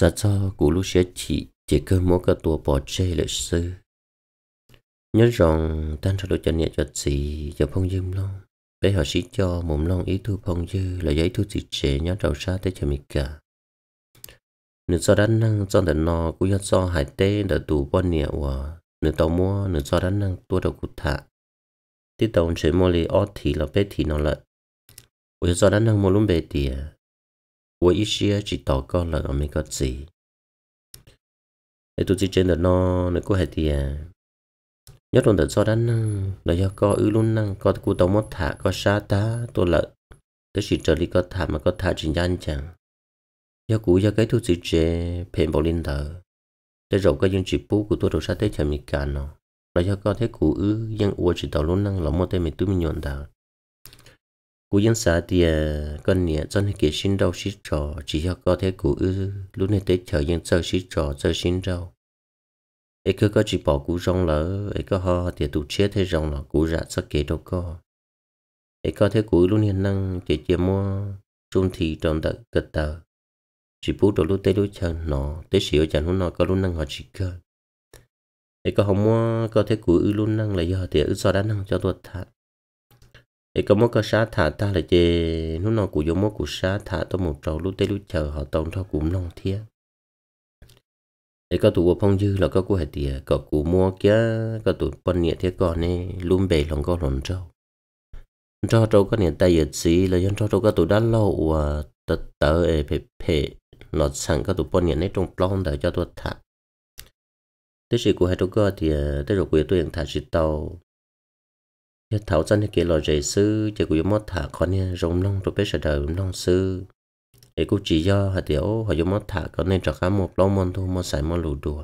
sa cho cụ lúc sẽ chỉ chỉ cơ mỗi cái tua bỏ chê lịch sư nhớ rằng tan ra đôi chân nhẹ cho chị cho phong dâm long bé họ sĩ cho mồm long ý thu phong dư là giấy thu chị trẻ nhớ đầu xa tới cho mình cả nửa cho đánh năng cho đàn nò cũng nhớ cho hải tê đã tù bò nhẹ hòa nửa tàu mua nửa cho đánh năng tua đầu cụt thả tí tàu chơi mua lì o thì là bé thì nó lợn cũng do đánh năng mua luôn bề tiền 我一些只祷告了，我没个字。你都只真的喏，你过海地啊？nhất à, là do năng là do có ư luôn năng có cú tàu mất thả có xa tá tôi là tôi chỉ trở đi có thả mà có thả chỉ nhanh chẳng do cú do cái thuốc gì chế phèn bảo linh thở để rồi có những chỉ bố của tôi đầu xa tới chậm mình cả nó là do có thế cú ư dân uo chỉ tàu luôn năng là mua tay mình tôi mình nhọn thở cú dân xã thì ờ, con nhẹ dân hay kể xin đâu xí trò chỉ cho có thể cú ư lúc này tới chờ dân sơ xí trò sơ xin đâu ấy cứ có chỉ bỏ cú rong lỡ ấy có ho thì tụ chết thế rong lỡ cú rạ sắc kể đâu có ấy có thể cú lúc này năng chỉ chỉ mua trung thì tròn tật cật tờ chỉ bút đồ lúc tới lúc chờ nó tới xíu chẳng hôm nào có lúc năng họ chỉ cơ ấy có không mua có thể cú ư lúc năng là do thì ư do đã năng cho tôi thật thì có mốt có sát thả ta là chê nó nó của giống mốt của sát thả tôi một trầu lúc tới lúc chờ họ tông thao cũng long thiê thì có tụ phong dư là có của hệ tìa có của mua kia có tụ con nhẹ thế còn nè luôn bề lòng có lòng trâu trâu trâu có nhẹ tay giật xí là dân trâu trâu có tụ đã lâu và tật tờ ê phê phê nó sẵn có tụ con nhẹ nét trong plong để cho tôi thả thế sự của hệ trâu có thì à, thế rồi của tôi thả xịt tàu ยเถาจันเกลอเจซื้อจะกูยมอถาคอนเนี่ยรงน้องรูเป็ดเดิมน้องซื้อไอ้กูจีย่อหาเดียวหอยมอถาก็ในจากข้ามหมดล้อมอนทูมอสายมอหลูดัว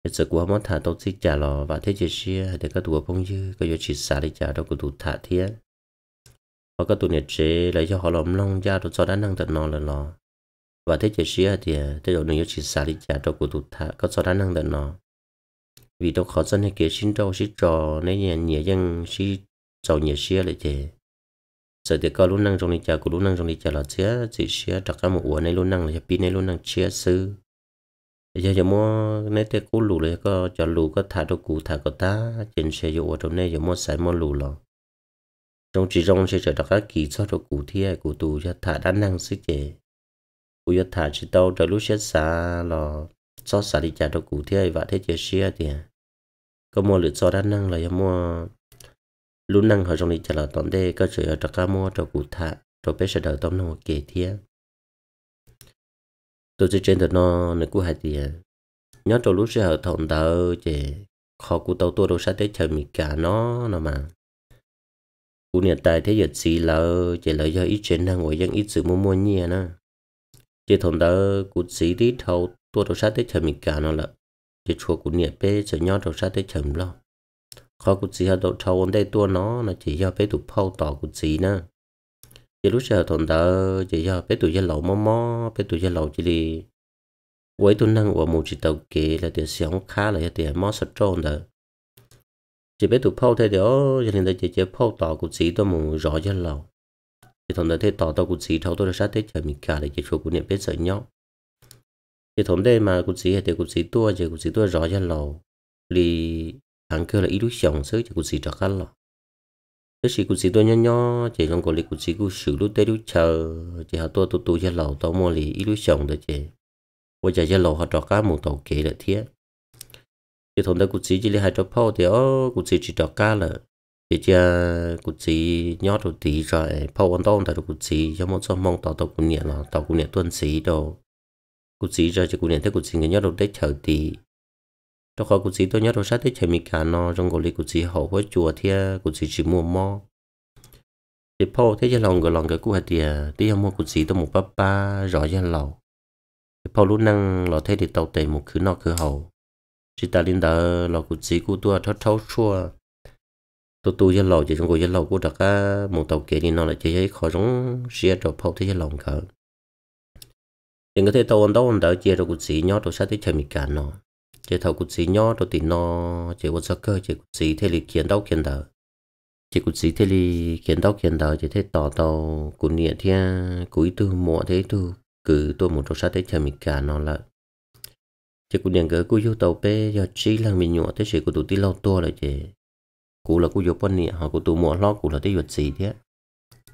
ไอ้จะกูมอถาตัวที่จ่าหล่อว่าเทเจเชียหาเดียวก็ตัวพงยื้อก็ยฉีดสาลิจ่าเราก็ดูถาเทียเขาก็ตัวเนี่ยเจเลยย่อหอล้อมน้องยาตัวจอด้านนั่งตัดนอนเลยหล่อว่าเทเจเชียหาเดียวเทเดี๋ยวหนึ่งยฉีดสาลิจ่าเราก็ดูถาก็จอด้านนั่งตัดนอน vì đâu khó dân hay kia xin đâu xin trò nên nhà nhà dân xin giàu nhà xia lại c h è giờ thì có l ú c n ă n g trong đi chợ có l ú c n ă n g trong đi chợ là xia chỉ xia đặt ra một u ổ n g này l ú c n ă n g là pin này l ú c n ă n g c h i a sư giờ giờ mua nãy thế c ũ lù rồi có chợ lù có thả đồ cũ thả có ta trên xe dụ ở trong này giờ mua sải mua lù lò trong chỉ trong xe chở đặt các kỳ cho đồ cũ t h ì ai cũ tù cho thả đa năng n sức c h è c ũ cho thả chỉ đ â u trở lúc x i a xa l ò cho xả đi chợ đồ cũ t h ì ai và thế chế xia t h ì có mua lựa chọn đa năng là mua lúc năng họ trong đi trả là toàn đề có chơi ở trong mua trong cụ thả trong bé sẽ đợi tôm nó kể thiệt tôi chỉ trên tận nó nó cũng hay tiền nhớ trong lúc sẽ ở thòng tàu chỉ họ cũng tàu tua đồ sát tới chờ mình cả nó nó mà cụ hiện tại thế giờ gì là chỉ là do ít chuyện đang ngồi dân ít sự mua mua nhia nữa chỉ thòng tàu cũng xì đi thầu tua đồ sát tới chờ mình cả nó là chỉ chùa của nhà bé cho nhau trong sát tới chậm lo khó của chị họ đầu trâu đây tua nó là chỉ do bé tụ phao tỏ của chị nè chỉ lúc giờ thằng đó chỉ do bé tụ gia lẩu mò mò bé tụ gia lẩu chỉ đi quấy tụi năng của một chỉ tàu kì là tiền sống khá là tiền mò sạch tròn đó chỉ bé tụ phao thế đó cho nên là chỉ chỉ phâu tỏ của chị tôi muốn rõ gia lẩu chỉ thằng đó thấy tỏ tao của chị cháu tôi là sát tới chậm cả là chỉ chùa của nhà bé sợ nhau thì thổm đây mà cũng sĩ thì cũng sĩ tua thì cũng sĩ tua rõ cho lầu thì thằng kia là ít lúc chồng sức thì cũng sĩ trọc ăn lò thế sĩ cũng sĩ tua nhỏ nhỏ thì trong cổ lì cũng sĩ cứ sử lúc tới lúc chờ thì họ tua tu tu cho lầu tao mua lì ít lúc chồng đó chỉ bây giờ cho lầu họ trọc cá một tàu kế là thiết thì thổm đây cũng sĩ chỉ lấy hai trọc phao thì ó cũng sĩ chỉ trọc cá là thì cha cũng sĩ nhỏ rồi tí rồi phao ăn tôm thì cũng sĩ cho một xong mong tàu tàu cũng nhẹ là tàu cũng nhẹ tuần sĩ đâu cụ sĩ ra cho cụ nhận thấy cụ sĩ người nhớ đầu tết chờ thì trong kho cụ sĩ tôi nhớ đầu sát tết chờ mi cả nó trong cổ lý cụ sĩ hậu với chùa thì à, cụ sĩ chỉ mua mò thì po thế cho lòng người lòng cái cụ hạt tiền tí mua cụ sĩ tôi một bắp ba rõ ra lầu thì po lúc năng lò thế thì tàu tề một cứ nọ cứ hậu chỉ ta lên đó lò cụ sĩ cụ tua thất à, thấu chua tôi tu dân lầu chỉ trong cổ dân lầu của đặc à, một tàu kia thì nó lại chơi thấy khó giống xe trộn po thế cho lòng cả những cái thế tàu đó ông đỡ chia ra cụt xí nhỏ rồi sát tới chơi mì cả nó chơi thầu cụt xí nhỏ rồi tìm nó chơi quân sơ cơ chơi cụt xí thế liền kiến đâu kiến đỡ chơi cụt xí thế liền kiến đâu kiến đỡ chơi thế tàu tàu cụt nhẹ thế cuối từ mỏ thế từ cứ tôi một rồi sát tới chơi mì cả nó là chơi cụt điện gỡ cú vô tàu bé giờ chỉ là mình nhỏ thế sự của tụi tí lâu to là chơi cụ là cụ vô bên nhẹ họ của tụi mỏ lo cụ là tới vật gì thế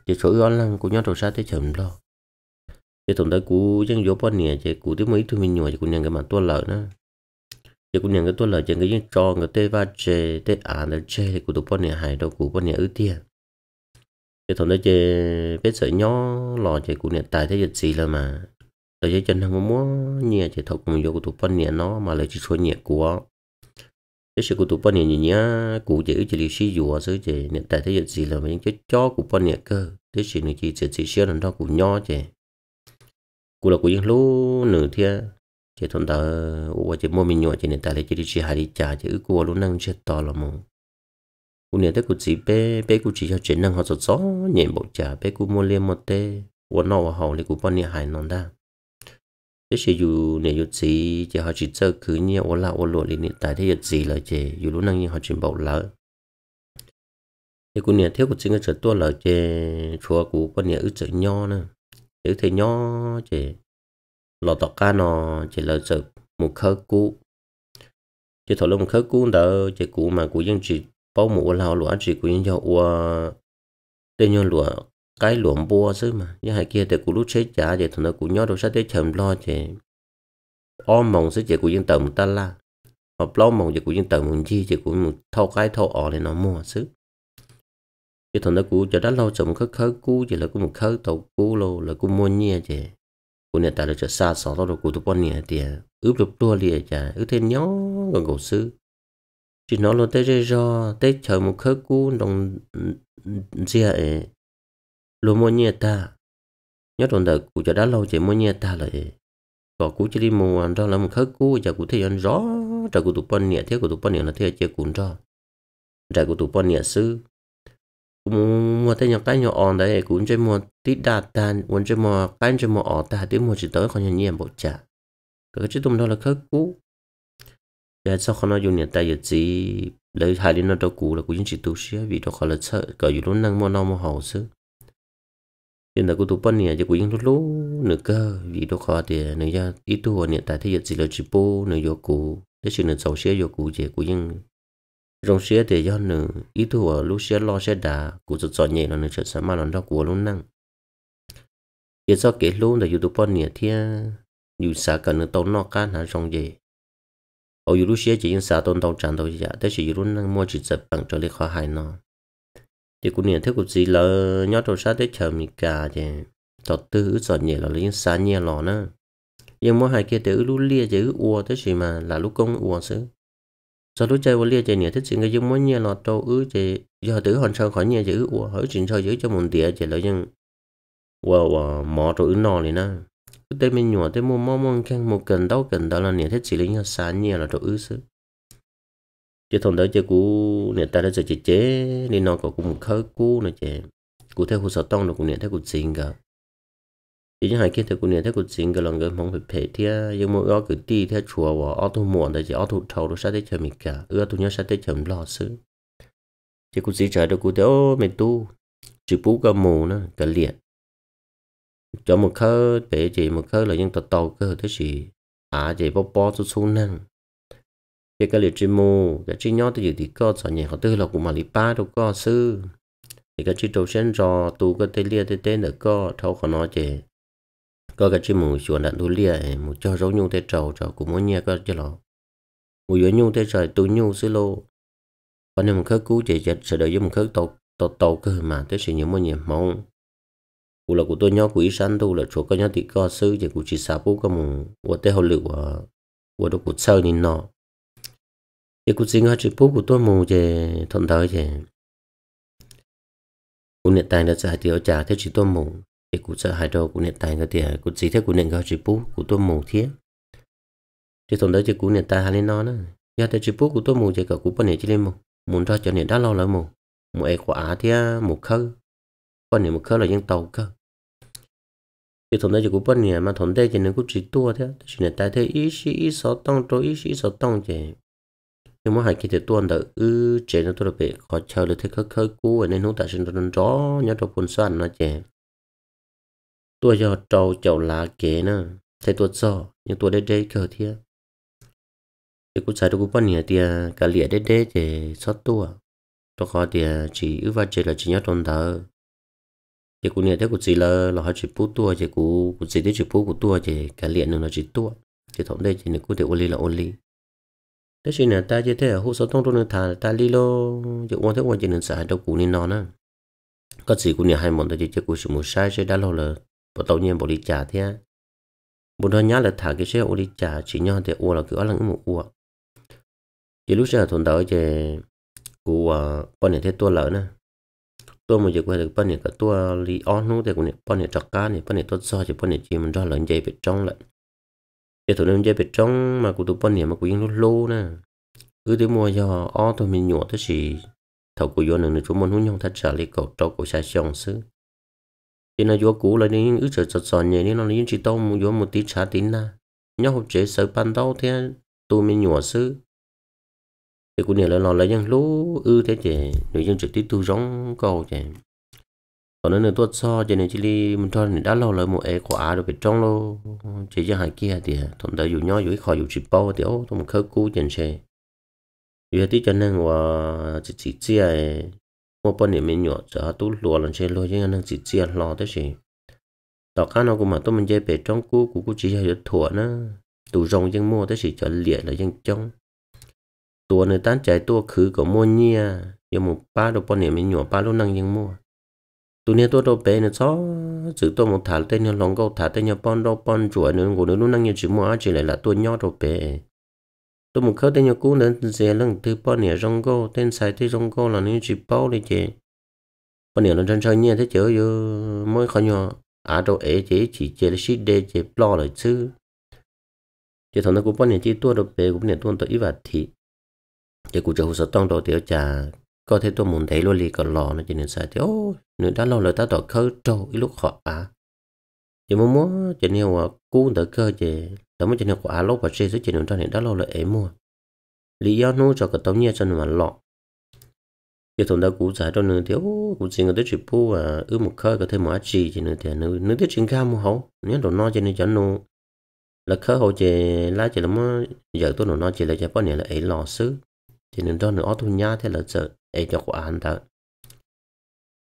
chơi số ăn lăng cụ nhớ rồi sát tới chậm lo chế tổng tới cú dân dỗ bao nè chế cú tiếp mấy thứ mình nhồi chế cú nhận cái mà tua lợ nữa chế cú nhận cái tua lợ chế cái dân cho cái tê va chế tê à nó chế thì cú tụ bao nè hài đâu cú bao nè ứ tia chế tổng tới chế biết sợ nhó lò chế cú nhận tài thế dịch gì là mà tới chế chân không muốn nhẹ chế thọc mình vô cú tụ bao nè nó mà lại chỉ xôi nhẹ của cái sự của tụ bao nè gì nhá cú chế ứ chế liều xí dùa sứ chế nhận tài thế dịch gì là mà những cái chó của bao nè cơ thế sự này chỉ chỉ gì xíu là nó cú nhó chế cú là cú yên lú nửa thia chỉ thôn ta u ủa chỉ mua mình nhọ chỉ nên ta lấy chỉ đi chỉ hai đi trả chỉ ước cua lú năng chết to là mù cú nè tới cú chỉ bé bé cú chỉ cho chuyện năng họ sốt gió nhẹ bộ trả bé cú mua liền một tê u nọ và hậu lấy cú bao nhiêu hài non đa thế sẽ dù nè dù chỉ chỉ họ chỉ chơi cứ nhẹ u lão u lụa liền hiện tại thế giờ gì là chỉ u lú năng như họ chỉ bộ lỡ thì cú nè thiếu cú chỉ nghe chợ tua lỡ chỉ chùa cú bao nhiêu ước chợ nho nữa nếu thì nhỏ chỉ lọt tọt ca nó chỉ là sợ một khơi cũ chỉ thổi lên một khơi cũ đó chỉ cũ mà cũ dân chỉ bao mũ lao lúa chỉ cũ dân cho ua tên nhau lúa cái lúa bua chứ mà như hai kia thì cũ lúc chết trả vậy thằng nó cũ nhỏ đâu sao để chậm lo chị ôm mong sẽ chị cũ dân tầm ta la hoặc lo mong chị cũ dân tầm một chi chị cũ một thâu cái thâu ọ để nó mua chứ cái thằng đó cũ cho đã lâu chồng khớt khớt cú chỉ là cũng một khớt tàu cú lô là cũng mua nhia chè, cũ này ta là chợ xa xỏ đó rồi cũ tụi con nhia thì à, ướp được tua lìa chả ướp thêm nhó còn cổ sư chỉ nói luôn tới rơi ro tới chờ một khớt cú đồng dìa, ấy luôn mua nhia ta nhớ đồng đời cũ cho đã lâu chỉ mua nhia ta lại có cú chỉ đi mua ăn đó là một khớt cú giờ cũ thấy ăn rõ trời của tụi con nhia thế của tụi con nhia là thế chơi cũ cho trời của tụi con nhia sư mua tay nhọc tay nhỏ on đấy cũng chơi mua tít đạt tan muốn chơi mua cái chơi mua ở ta tiếng mua chỉ tới còn nhiều nhiệm bộ trả cái chữ tôm đó là khớp cũ giờ sau khi nó dùng nhà tay giờ gì lấy hai đến nó đâu cũ là cũng chỉ tu sửa vì đó khó là sợ cỡ gì đó năng mua nó mua hậu xứ hiện tại cô tu bận nhỉ giờ cũng lúc lúc nửa cơ vì đó khó thì nửa ra ít tu nhà tại thì giờ gì là chỉ bố nửa vô cũ thế chỉ nửa sau sửa vô cũ chỉ cũng rong xe để cho nữ ít thua lúc xe lo xe đà cụ giật giọ nhẹ là nữ chợt sớm mà lần đó của luôn năng giờ cho kể luôn là youtube bọn nhẹ thì dù xã cần nữ tàu nọ cá hả rong về ở dù lúc xe chỉ những xã tôn tàu tràn tàu giả thế chỉ luôn năng mua chỉ giật bằng cho lấy khó hại nó thì cũng nhẹ thế cũng gì là nhót đầu sát thế chờ mì cả thì tàu tư giọ nhẹ là lấy những xã nhẹ lò nữa nhưng mỗi hai kia thì lúc lia chỉ ua thế chỉ mà là lúc công ua xứ giờ lúc chơi lia chơi nhẹ thích xin cái dùng mỗi nhà lọt trâu ứ chơi giờ tử hòn sơ khỏi nhà giữ ủa hỡi chuyện sau giữ cho mình tỉa chơi lợi nhưng wow wow mò trâu ứ nò này nè tê mình nhỏ tê mua mua mua khen một cần đâu cần đó là nhẹ thích xin lấy nhà xa nhà là trâu ứ sứ chứ thằng đó chơi cú nhẹ ta đã chơi chế chế nên nó có cũng khơi cú nữa chơi cú theo hồ sở tông được cũng nhẹ thích cú xin cả chỉ những hai kiến thức của nền thế của chính cái lòng người mong phải phải thế nhưng mỗi cái đi theo chùa và ở thu muộn thì chỉ ở thu thầu được sát thế chờ mình cả ưa thu nhớ sát thế chờ lo sự chỉ cũng chỉ trả được cụ theo mình tu chỉ bú cái mù nó cái liệt cho một khơ để chỉ một khơ là những tàu tàu cơ thế chỉ à chỉ bó bó cho xuống năng chỉ cái liệt chỉ mù cái chỉ nhớ thì thì có sợ nhẹ họ tư là mà lý ba đâu có sư thì cái chỉ đầu sen rò tu cái tê liệt tê tê nữa có thâu họ nói chỉ có cái chỉ mù xuống đạn đủ lia mù cho rau nhung thế trầu trầu cũng muốn nhẹ có chứ lò mù yếu nhung thế trời tu nhung xí lô còn nếu một khớp cú chạy chết sẽ đợi một khớp tàu tàu tàu cơ mà thế sẽ nhiều mua nhiều mong cụ là của tôi nhớ của ý sáng tu là chỗ có nhớ thì có sư chỉ của chị xả bút có mù của tế hậu lựu à của đó cụ sơ nhìn nọ thì cụ sinh hỏi chị phú của tôi mù về thuận thời chỉ cụ nhận tài đã giải tiêu trả thế chị tôi mù thì cụ sợ hai đầu cụ niệm tài người tiền cụ chỉ thế cụ niệm gạo chỉ bú cụ tôi mù thiết thì tổng đấy chỉ cụ niệm tài hai lên nó nữa giờ tới chỉ bú cụ tôi mù chỉ cả cụ bên này chỉ lên mù muốn ra cho niệm đã lo lỡ mù mù ấy quả á thì mù khơi bên này mù khơi là dân tàu cơ thì tổng đấy chỉ cụ bên này mà tổng đây chỉ nên cụ chỉ tua thế chỉ niệm tài thế ít xí ít sáu tông ý ít ý sáu tông chỉ nhưng mà hai cái thứ tuần đó ư chế nó tôi là bị khó chờ được thế khơi khơi cú nên nó ta sinh ra rõ nhớ trong quân sản nó chè tôi giờ trâu chậu lá kế nè thế tôi sợ nhưng tôi đây đây cờ thia thì cũng xài tôi cũng bận nhiều tiền cả lìa đây đây thì sót tôi tôi có tiền chỉ ước và chỉ là chỉ nhớ trong thờ thì cũng nhiều thế cũng chỉ là là họ chỉ phú tôi chỉ cũng cũng chỉ thế chỉ phú của tôi chỉ cả lìa nữa là chỉ tôi chỉ thống đây chỉ là cũng để ôn lý là ôn lý, thế chỉ này ta chỉ thế hỗ số thông trong nước thà ta ly lô chỉ quan thế quan chỉ nên xài đâu cũng nên nó nè có gì cũng nhiều hai món tôi chỉ chỉ cũng chỉ muốn sai sẽ đã lâu là bộ tàu nhiên bộ đi trả thế bộ đó nhá là thả cái xe ô đi trả chỉ nhau thì ô là cứ lăng một ô chỉ lúc giờ thôn đó thì cụ à, con này thế tua lỡ nè tua một giờ quay được con này cả tua li on nu thì cũng này con này trọc cá này con này tốt so thì con này chỉ mình cho lợn dây bị trong lợn giờ tụi nó dây bị trong mà cụ tụ con này mà cụ yên lúc lô nè cứ tới mua cho o thôi mình nhổ tới gì thầu cụ vô nữa chúng mình muốn nhau thật sợ lấy cột trâu cụ sai xong xứ thì nó vô cũ là đến ước chờ chật sòn nhẹ nên nó lấy chỉ tôm muốn vô một tí trả tín na nhóc hộp chế sợ pan tao thế tôi mới nhỏ sư thì cũng nhiều là nó lấy những lú ư thế chị nội dung trực tiếp tu giống cầu chị còn nữa tôi so cho nên chỉ đi một thôi nên đã lâu rồi một e quả được bị trong lô chỉ cho hai kia thì thằng ta dù nhỏ dù khỏi dù chỉ bao thì ô tôi một khơi cú chèn xe vì thế cho nên và chỉ chỉ chia mua bao niệm mình nhỏ chả tu lúa lần chơi lôi chứ anh đang chỉ chia lo thế gì tao cá nó cũng mà tôi mình chơi về trong cú cú cú chỉ chơi thua nó tu rong dân mua thế gì cho liệt là dân trong tua nơi tán chạy tua khứ có mua nhia giờ một ba đồ bao niệm mình nhỏ ba luôn năng dân mua tu nia tua đồ bé nữa xó chữ tua một thả tên nhau lòng câu thả tên nhau pon đâu pon chuột nữa ngủ nữa năng nhau chỉ mua chỉ lại là tua nhỏ đồ bé tôi một khâu tên nhau cũ đến dễ lần thứ ba nhiêu rong go tên sai thứ rong go là những chỉ bao đi chị bao nhiêu là chân chơi nhẹ thế chớ yo mới khó nhỏ à đồ ấy chỉ chỉ chơi là xí đê chơi lo lại chứ chỉ thằng nó cũng bao nhiêu chỉ tua đồ bể cũng nhiều tuôn tới ít thì chỉ cũng chơi hồ sơ tông đồ tiểu trà có thể tôi muốn thấy luôn lì còn lò nó chỉ nên sai thì ô nữa đã lâu rồi ta tỏ khơi trâu ít lúc họ à chỉ muốn muốn chỉ nhiều à cú đỡ cơ chị đó mới chân của alo và chơi giữa chuyện đó nên đã lâu là ấy mua lý do nó cho cái tàu cho nó mà lọ giờ thằng đã cũ giải cho nên thiếu cú xin người tới chụp bu à ư một khơi có thêm một chỉ cho nên thì nữa nữa tới chuyện cao mua hậu nếu đồ no cho nên cho nó là khơi hậu chè lá chè lắm giờ tôi nói no chè là chè bao nhiêu là ấy lò xứ chỉ nên cho nữa ở thu nhá thế là sợ ấy cho của anh ta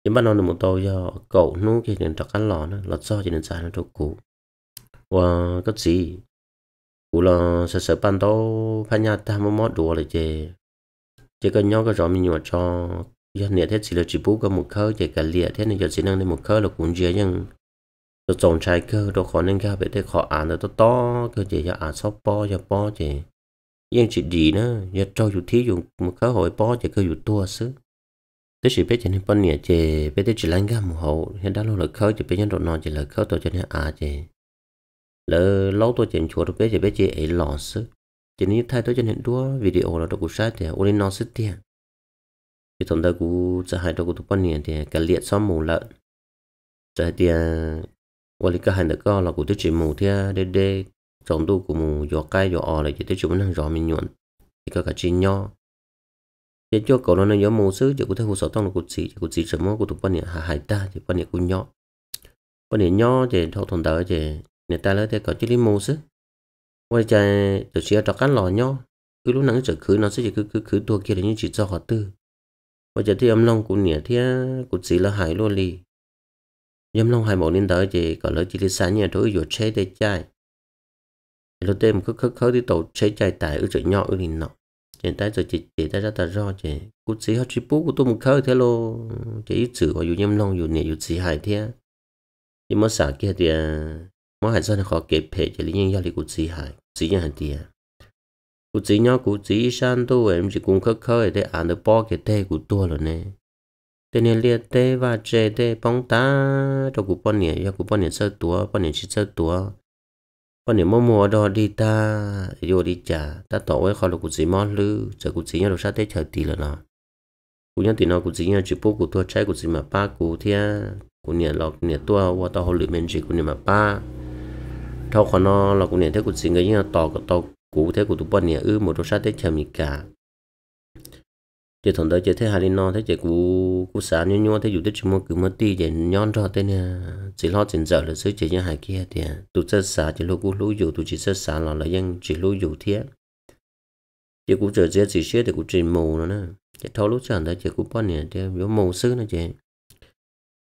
nhưng mà nó là một tô do cậu nó kia nên cho cái lò nó lọt do chỉ nên xài nó cho cũ và cái gì กุลองเสสปันโตพญาตามมอดดัวเลยเจ เจก็ย้อนก็รอมีหนวดจอยันเหนี่ยเทศสิลิจิบุก็มุกเขาเจก็เลียเทศในยดสินังในมุกเขาหลกุนเจยังตัวจงายเขกอตัวขอนึงข้าไปได้ขออ่านตัวโตก็เจยอ่านซอกปออยากปอเจยังจิตดีนะอยากจออยู่ที่อยู่มุกเขาหอยปอเจก็อยู่ตัวซึแต่สิเป็นเจนีิปนเหนี่ยเจเป็นเจจิลังก้ามหัวเห็นด้านหลังเขาจะเป็นยันโดนนอนจิลังเขาตัวเจเนี่ยอาเจ lỡ lâu tôi chuyển chuột bé chỉ bé chỉ ấy lọ sứ chỉ nên thay tôi cho nên đua video là tôi cũng sai thì ôn nó sứt tiền thì tổng đại cũng sẽ hai tôi cũng tôi niệm thì cả liệt xong mù lợn sẽ thì qua lịch cả hai đứa con là cũng tôi chỉ mù thế à, đê đê trong tôi cũng mù gió cay gió ò lại chỉ tôi chúng nó rõ mình nhuận thì có cả chi nho chỉ cho cậu nó nó nhớ mù sứ chỉ có thấy hồ sơ tăng là cũng chỉ chỉ có chỉ sớm của tôi quan niệm hại ta thì quan niệm cũng nhỏ quan niệm nhỏ thì thâu thằng đó thì nhà ta lấy theo cậu chỉ lấy mua chứ quay cha từ xưa cho cán lò nhau cứ lúc nắng trở khứ nó sẽ chỉ cứ cứ cứ tua kia là như chỉ cho họ tư quay cha thì âm long cũng nhẹ thế cũng chỉ là hại luôn đi. âm long hại bộ nên tới chỉ cậu lấy chỉ lấy sáng nhà thôi rồi chế để chai lúc đêm cứ khứ khứ đi tàu chế chai tại ở chỗ nhỏ ở liền nọ hiện tại rồi chỉ chỉ ta ra ta do chỉ cũng chỉ họ chỉ bố của tôi một khơi thế lo chỉ ít chữ họ dù âm long dù nhẹ dù chỉ hại thế nhưng mà sáng kia thì à, 我係真係學幾皮嘅，你應一你古子係，子應係啲啊。古子 nhỏ 古子山都 em chỉ cũng khơi khơi để ăn được bao cái tê của tôi rồi nè. Tên này liệt tê và chê tê ta cho cụ bọn nhỉ, cho cụ bọn nhỉ sơ tua, bọn nhỉ chỉ sơ tua. Bọn nhỉ mua mua đó đi ta, đi đi trả, ta tổ ấy khó là cụ gì mò lư, giờ cụ gì nhỏ đồ sát tê chờ tì là nó. Cụ nhỏ tì nó cụ gì nhỏ chỉ bố cụ tua trái cụ gì mà ba cụ thế, cụ nhỉ lọc nhỉ tua, qua tao hồ lửa mình chỉ cụ nhỉ mà ba thâu còn nó là cũng nhận thấy của sinh cái như to của to cũ thế của tụ bận nhỉ ư một đồ thế chèm gì cả chỉ thằng đấy thế hai nó thế chỉ cú cú xã nhau nhau thế dù thế chúng cứ mất đi để nhon cho thế nè chỉ lo tiền giờ là ซื้ chỉ như hai kia thì tụ chơi xã chỉ lo cú lú dù tụ chỉ chơi xã là là dân chỉ lú dù thế cú chơi chơi chỉ chơi thì cú chỉ mù nữa nè chỉ thâu lúc chẳng đấy chỉ cú bận nhỉ thế vô mù xứ nữa chị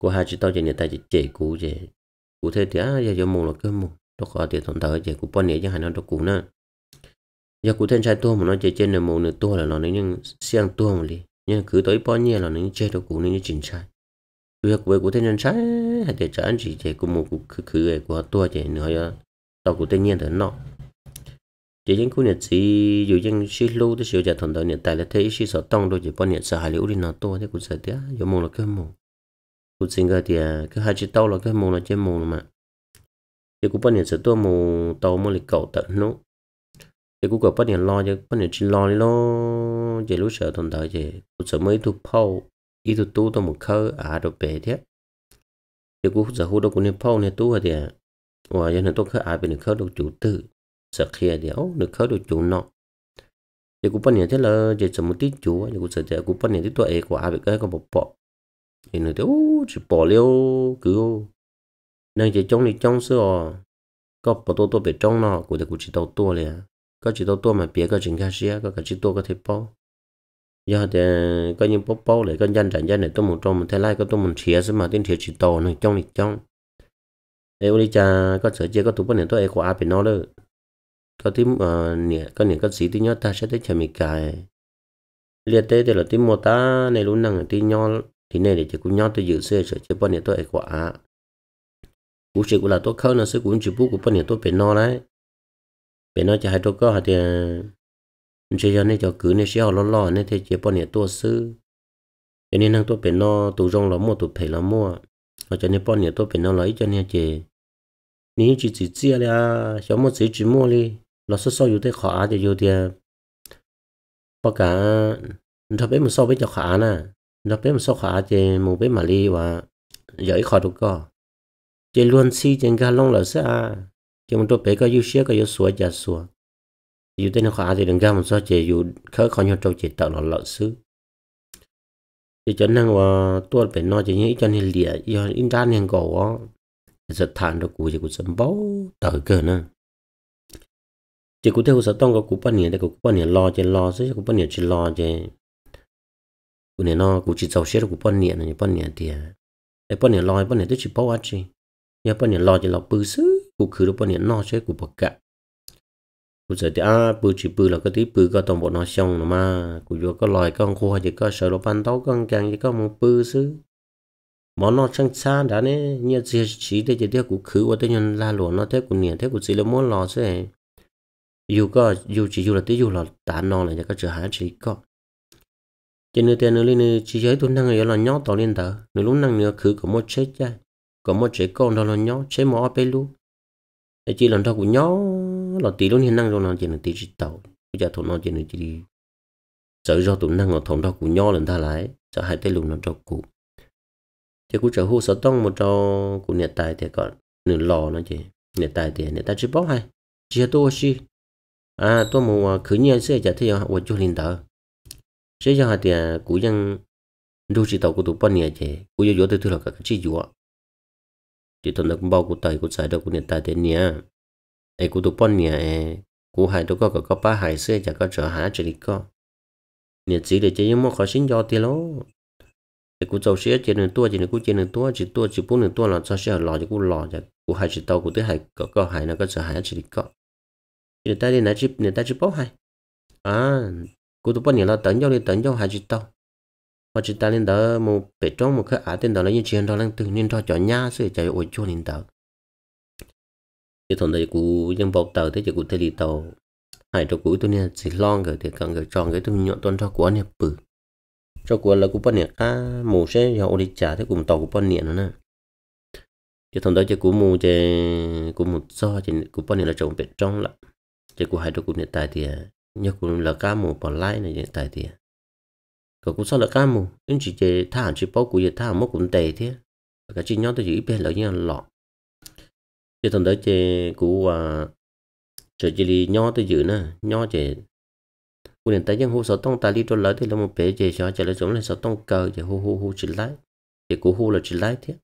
của hai chị tao chỉ nhỉ tại chỉ chỉ cú chị cú thế thì giờ vô mù là cơ mù đó có tiền tồn tại chỉ cũng bận chứ hay nó đó cũng nè giờ cũng thêm sai tua mà nó chỉ trên là một nửa tua là nó nên nhưng xiang tua mà đi nhưng cứ tới bao nhiêu là nó chơi đó cũng nên chỉnh sai tôi học về cũng thêm nhân sai hay để cho anh chị thì cũng một cứ cứ về của tua chỉ nữa giờ tao cũng tự nhiên thế nọ chỉ những cái nhiệt gì dù những xí lô tới sửa giờ thằng đó nhiệt tại là thấy xí sợ tông đôi chỉ bao nhiệt sợ hai liễu đi nó tua thế cũng sợ tiếc giờ mồm là cái mồm cũng xin cái thì à, cứ hai chữ tao là cái mồm là cái mồm mà ยกูปนเนี่ยสตัวมูโตมูลิกเกตันุยกูก็ปนเนี่ยรอยปนเนี่ยชิลอเี่ล้อเจลุเสือตรงใดเจกูจะไม่ทุพ่ออีทุตัวตัวมึงเข้าอาดูเปรี้ยยกูจะหูดอกูเนี่ยพ่อเนี่ยตัวเดียว่าอย่างนั้นต้องเข้าอาเป็นเข้าดอกจูตื้อสักเฮียเดียวหนึกเข้าดอกจูนอยกูปนเนี่ยเจ้าเลยเจาสมุติจูยกูเสียใจกูปนเนี่ยที่ตัวเอกว่าอาเป็นก็ให้กบปอเห็นหนึกงเดียวจูปอเลี้ยวกู nên chỉ chống thì chống xưa có bỏ tôi tôi bị chống nó của thì của chỉ đầu tôi liền có chỉ đầu tôi mà bịa có chính khai xe có cả chỉ tôi có thể bao giờ thì có những bao bao lại có dân trả dân này tôi muốn trong một thay lại có tôi muốn chia xí mà tin chia chỉ đầu này chống thì chống nếu đi cha có sửa chia có tụ bên này tôi ai của ai bị nó đó có tím à ờ, nè có nè có gì tí nhớ ta sẽ thấy chả mình cài liệt tế thì là tím mô ta này luôn năng tí nhớ thì này để chỉ cũng nhớ tôi giữ xe sửa chia bên này tôi ai của ูชิกุลาตัวเขาเนี่ะสกุลจิบุกุปนีิตัวเป็นนอเลยเป็นนอจะให้ตัวก็หาเดียมันเชื่อในจะกือในเชี่ยวล้อๆเนี่ยเทเจปนีิตัวซื้อไอ้นี่นั่งตัวเป็นนอตัวรองละมั่วตัวเผยละมั่วเราจะเนี่ยปนีิตัวเป็นนอเลยจะเนี่ยเจ นี่จีจีเจียเลยอ่ะชาวมั่วจีจีมั่วเลยเราสู้สู้อยู่ได้ขออาจจะอยู่เดียปะกันนัาเป็นมั่นสู้ไปจะขาหนานัาเป็นมั่นสู้ขาเจมูเป็นมาลีว่าอย่าไอ้ขอดูก็ chỉ luôn si chân ga long là sa chỉ một tôi bé có yêu xía có yêu sủa giả sủa yêu tên khó thì đừng ga một số chỉ yêu khớ khó nhau trâu chỉ tạo nó lợi sư chỉ cho nên là tôi bé nói chỉ những cho nên lìa yêu in ra nên cổ á giật thản được cụ chỉ cụ sầm báu tờ cơ nữa chỉ cụ theo sở tông có cụ bao nhiêu để cụ bao nhiêu lo chỉ lo chứ cụ bao nhiêu chỉ lo chứ cụ này nó cụ chỉ giàu xía cụ bao nhiêu này bao nhiêu tiền ai bao nhiêu lo bao nhiêu tôi chỉ bao ăn chứ nhớ bao nhiêu lo chỉ lo bự xứ cụ khử đó bao nhiêu no chơi cụ bậc cả cụ sợ thì à bự chỉ bự là cái tí bự có toàn bộ nó xong rồi mà cụ vừa có loài con khô chỉ có sợ nó ban tấu con càng chỉ có một bự xứ món nó chẳng xa đã nè nhớ gì chỉ để chỉ theo cụ khử và tới nhân la lụa nó thế cụ nhẹ thế cụ chỉ là muốn lo chứ dù có dù chỉ dù là tí dù là tả non là có chữ hán chỉ có trên nơi tiền nơi lên chỉ giới tôi năng ở là nhót tàu lên tờ nơi lúc năng nữa khử của một chết chứ có một chế con đó là nhỏ chế mỏ bê lu để chỉ lần đó cũng nhỏ là tí luôn hiện năng rồi nó chỉ là tí chỉ tàu bây giờ thôn nó chỉ là chỉ đi sợ do tụi năng ở thôn đó cũng nhỏ lần ta lại sợ hai tay lùn nó cho cụ thì cũng trở hồ sợ tông một trò của nhiệt tài thì còn nửa lò nó chỉ nhiệt tài thì nhiệt tài chỉ bóc hay chỉ tôi xí à tôi mua à, khử nhiên sẽ trả theo hoặc cho linh tờ sẽ cho hai tiền cũng dân đôi chỉ tàu của tụi bọn nhà chỉ cũng giờ giờ từ từ là cái chỉ dùa thì tuần là bao cụ tài cụ xài đâu cụ nền tài thế nhỉ ai cụ tụ bón nhỉ cú hại tôi có cả có ba hại xưa chả có trở há chỉ đi có nền chỉ để chơi mà khó xin do thì lố ai cụ giàu xía chơi nền tua chỉ nền cụ chơi nền tua chỉ tua chỉ bốn nền tua là cho xía lò chỉ cụ lò chả cụ hại chỉ tàu cú tới hại có cái hại nó có trở há chỉ đi có nền tài đi nãy chỉ nền tài chỉ bao hại à cú tụ bao nhỉ là tận cho đi tận cho hại chỉ tàu họ chỉ ta lên đó một bể trong một cái á tên đó là những chuyện đó là tự nhiên cho cho nhá sự chạy ổi chua lên đó thì thằng đấy cụ dân bọc tàu thế chỉ cụ thấy đi tàu hải cho cụ tôi nè chỉ lo người thì cần người chọn cái tôi nhọn tuần cho của nè bự cho của là cụ bận nè à mù sẽ họ đi trả thế cùng tàu cụ bận nè nữa nè thì thằng đó chỉ cụ mù chỉ cụ mù so chỉ cụ bận nè là chồng bể trong lắm chỉ cụ hải cho cụ nè tại thì à, nhớ cụ là cá mù bỏ lái này tại thì à, và cũng sao là cá mù nhưng chỉ chế thả chỉ bao cú giờ thả mất cũng tệ thế cái chỉ nhau tôi chỉ bên lợi nhau lọ giờ tuần tới chế cú à chế chỉ lì nhau tôi giữ nè nhau chế cú đến tới những hú sáu tông ta đi cho lấy thì là một bé chế sao chế lấy giống là sáu tông cờ chế hú hú hú chỉ lái chế cú hú là chỉ lái thế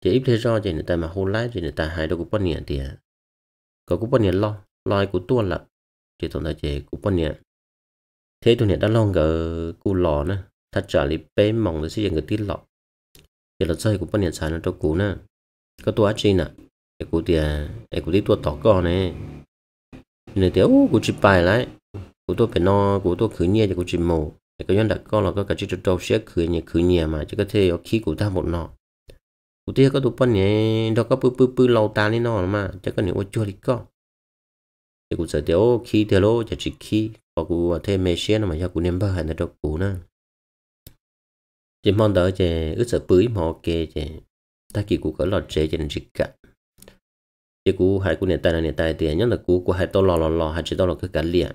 chế ít thế do chế người ta mà hú lái chế người ta hai đâu cũng bao nhiêu thì có cũng bao nhiêu lo lo của tua là chế tuần tới chế cũng bao nhiêu thế tôi đã lo ngờ cô lò nè thật trả lý bế mong là sẽ dành cái tít lọ thì là rơi của bọn nhận sản nó cho cô nè có tôi chi nè để cô thì à, để cụ đi tôi tỏ con nè nên tiểu cô chỉ bài lại cô tôi phải no cô tôi khử nhẹ cho cô chỉ mù để có nhân đặt con là có cả chỉ cho trâu sẽ khử nhẹ khử nhẹ mà chỉ có thể khí cụ ta một nọ cô tiếc có tụi bọn nhẹ đó có bự bự bự lâu ta lên nọ mà chắc có nhiều chua đi con thì cũng sợ tiểu khi thì lô chả chỉ khi và cụ à, thêm mẹ xe mà cho cụ niệm bơ hay là đâu cụ nữa chỉ mong đợi chè ước sợ bưởi mò kê chè ta kỳ cụ cỡ lọt chế chè nên chỉ cả chỉ cụ hai cụ niệm tài này niệm tài thì nhớ là cụ cụ hai to lò lò lò hai chỉ to lò cái cả liền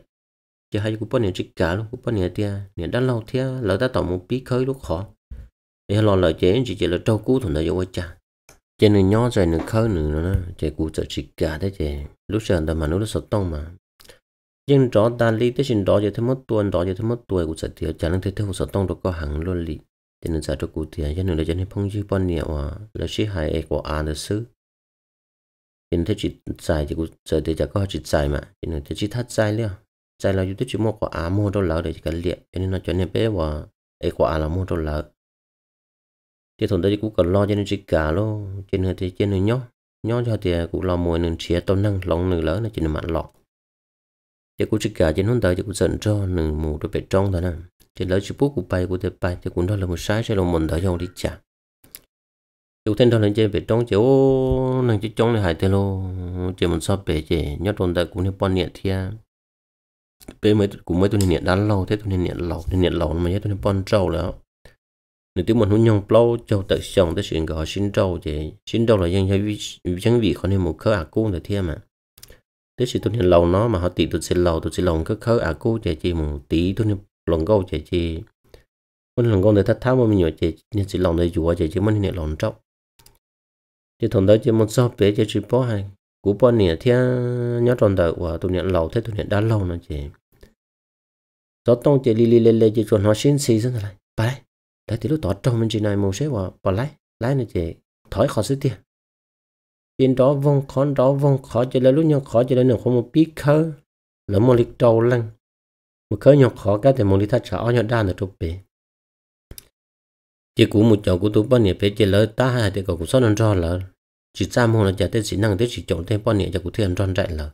chỉ hai cụ bao niệm chỉ cả luôn cụ bao niệm tiền niệm đã lâu thế lỡ ta tỏ một bí khơi lúc khó để lò lò chế chỉ chỉ là trâu cú thằng đó vô cha chè nửa nhớ rồi nửa khơi nửa nữa chè cụ sợ chỉ cả thế chè lúc sờn đầm mà nó là sọt tông mà nhưng rõ ta lý tới xin đó giờ thêm mất tuần đó giờ thêm mất tuổi của sở thiếu chả nên thấy thêm sọt tông được có hẳn luôn lì thì nên giải cho cụ thể cho nên là cho nên phong chi bao nhiêu à là sĩ hài ế của an được xứ thì thấy chỉ giải thì cụ sở thiếu chả có chỉ giải mà thì nên thấy chỉ thắt giải liền giải là chúng tôi chỉ mua của á mua đô lỡ để chỉ cần liệt cho nên nó cho nên bé và ế của á là mua đô lỡ thì thằng đấy cũng cần lo cho nên chỉ cả luôn trên hơi thì trên hơi nhóc nhó cho thì cũng lo mùi nương chia tôm năng lòng nương lớn là chỉ là mặn lọt thì cũng chỉ cả trên hướng tới thì cũng giận cho nương mù đôi bị trong thôi nè thì lỡ chỉ bút của bay của thể bay thì cũng đó là một sai sẽ lòng một đời dòng đi chả chủ tên đó là chơi bị trong ô nương chỉ trong này hại thế lo chỉ một sao bể chỉ nhớ tồn tại cũng nên bọn nhiệt thia à. bể mới cũng mấy tụi nhiệt đã lâu thế tụi nhiệt lâu nhiệt lâu mà nhớ tụi trâu trâu แล้ว nếu tiêu mình hôn nhung plau châu tự sống tới chuyện gọi xin trâu thì xin trâu là dân vị dân vị còn nên một khớ à cô là thiên mà tới sự tôi nên lầu nó mà họ tỷ tôi xin lầu tôi xin lâu cái khớ à cô chạy chi một tí tôi nên lòng câu chạy chi mình lòng câu để thắt tháo mà mình nhỏ chạy nên xin lòng để rùa chạy chi mình nên lòng trâu thì thằng đó chỉ một số bé chạy chỉ bỏ hay cú bỏ nè thiên nhớ tròn đời của tôi nên lầu thế tôi nên đã lâu nó chạy gió tông chạy li li lê lê chỉ chuẩn nó xin xì ra lại bye thế thì lúc đó trong mình chỉ nói một số và bỏ lái lái này thì thổi khó sức tiền yên đó vong khó đó vong khó cho là lúc nhau khó cho là nó không một biết khơ là một lịch trâu lăng một khơ nhau khó cái thì một lịch thật sợ nhau đa là trục bể chỉ cú một chồng của tôi bao nhiêu phải chỉ lỡ ta hay thì có cũng xót ăn cho lỡ chỉ xa mua là chả tới chỉ năng tới chỉ chọn thêm bao nhiêu cho cụ thiên ăn tròn chạy lỡ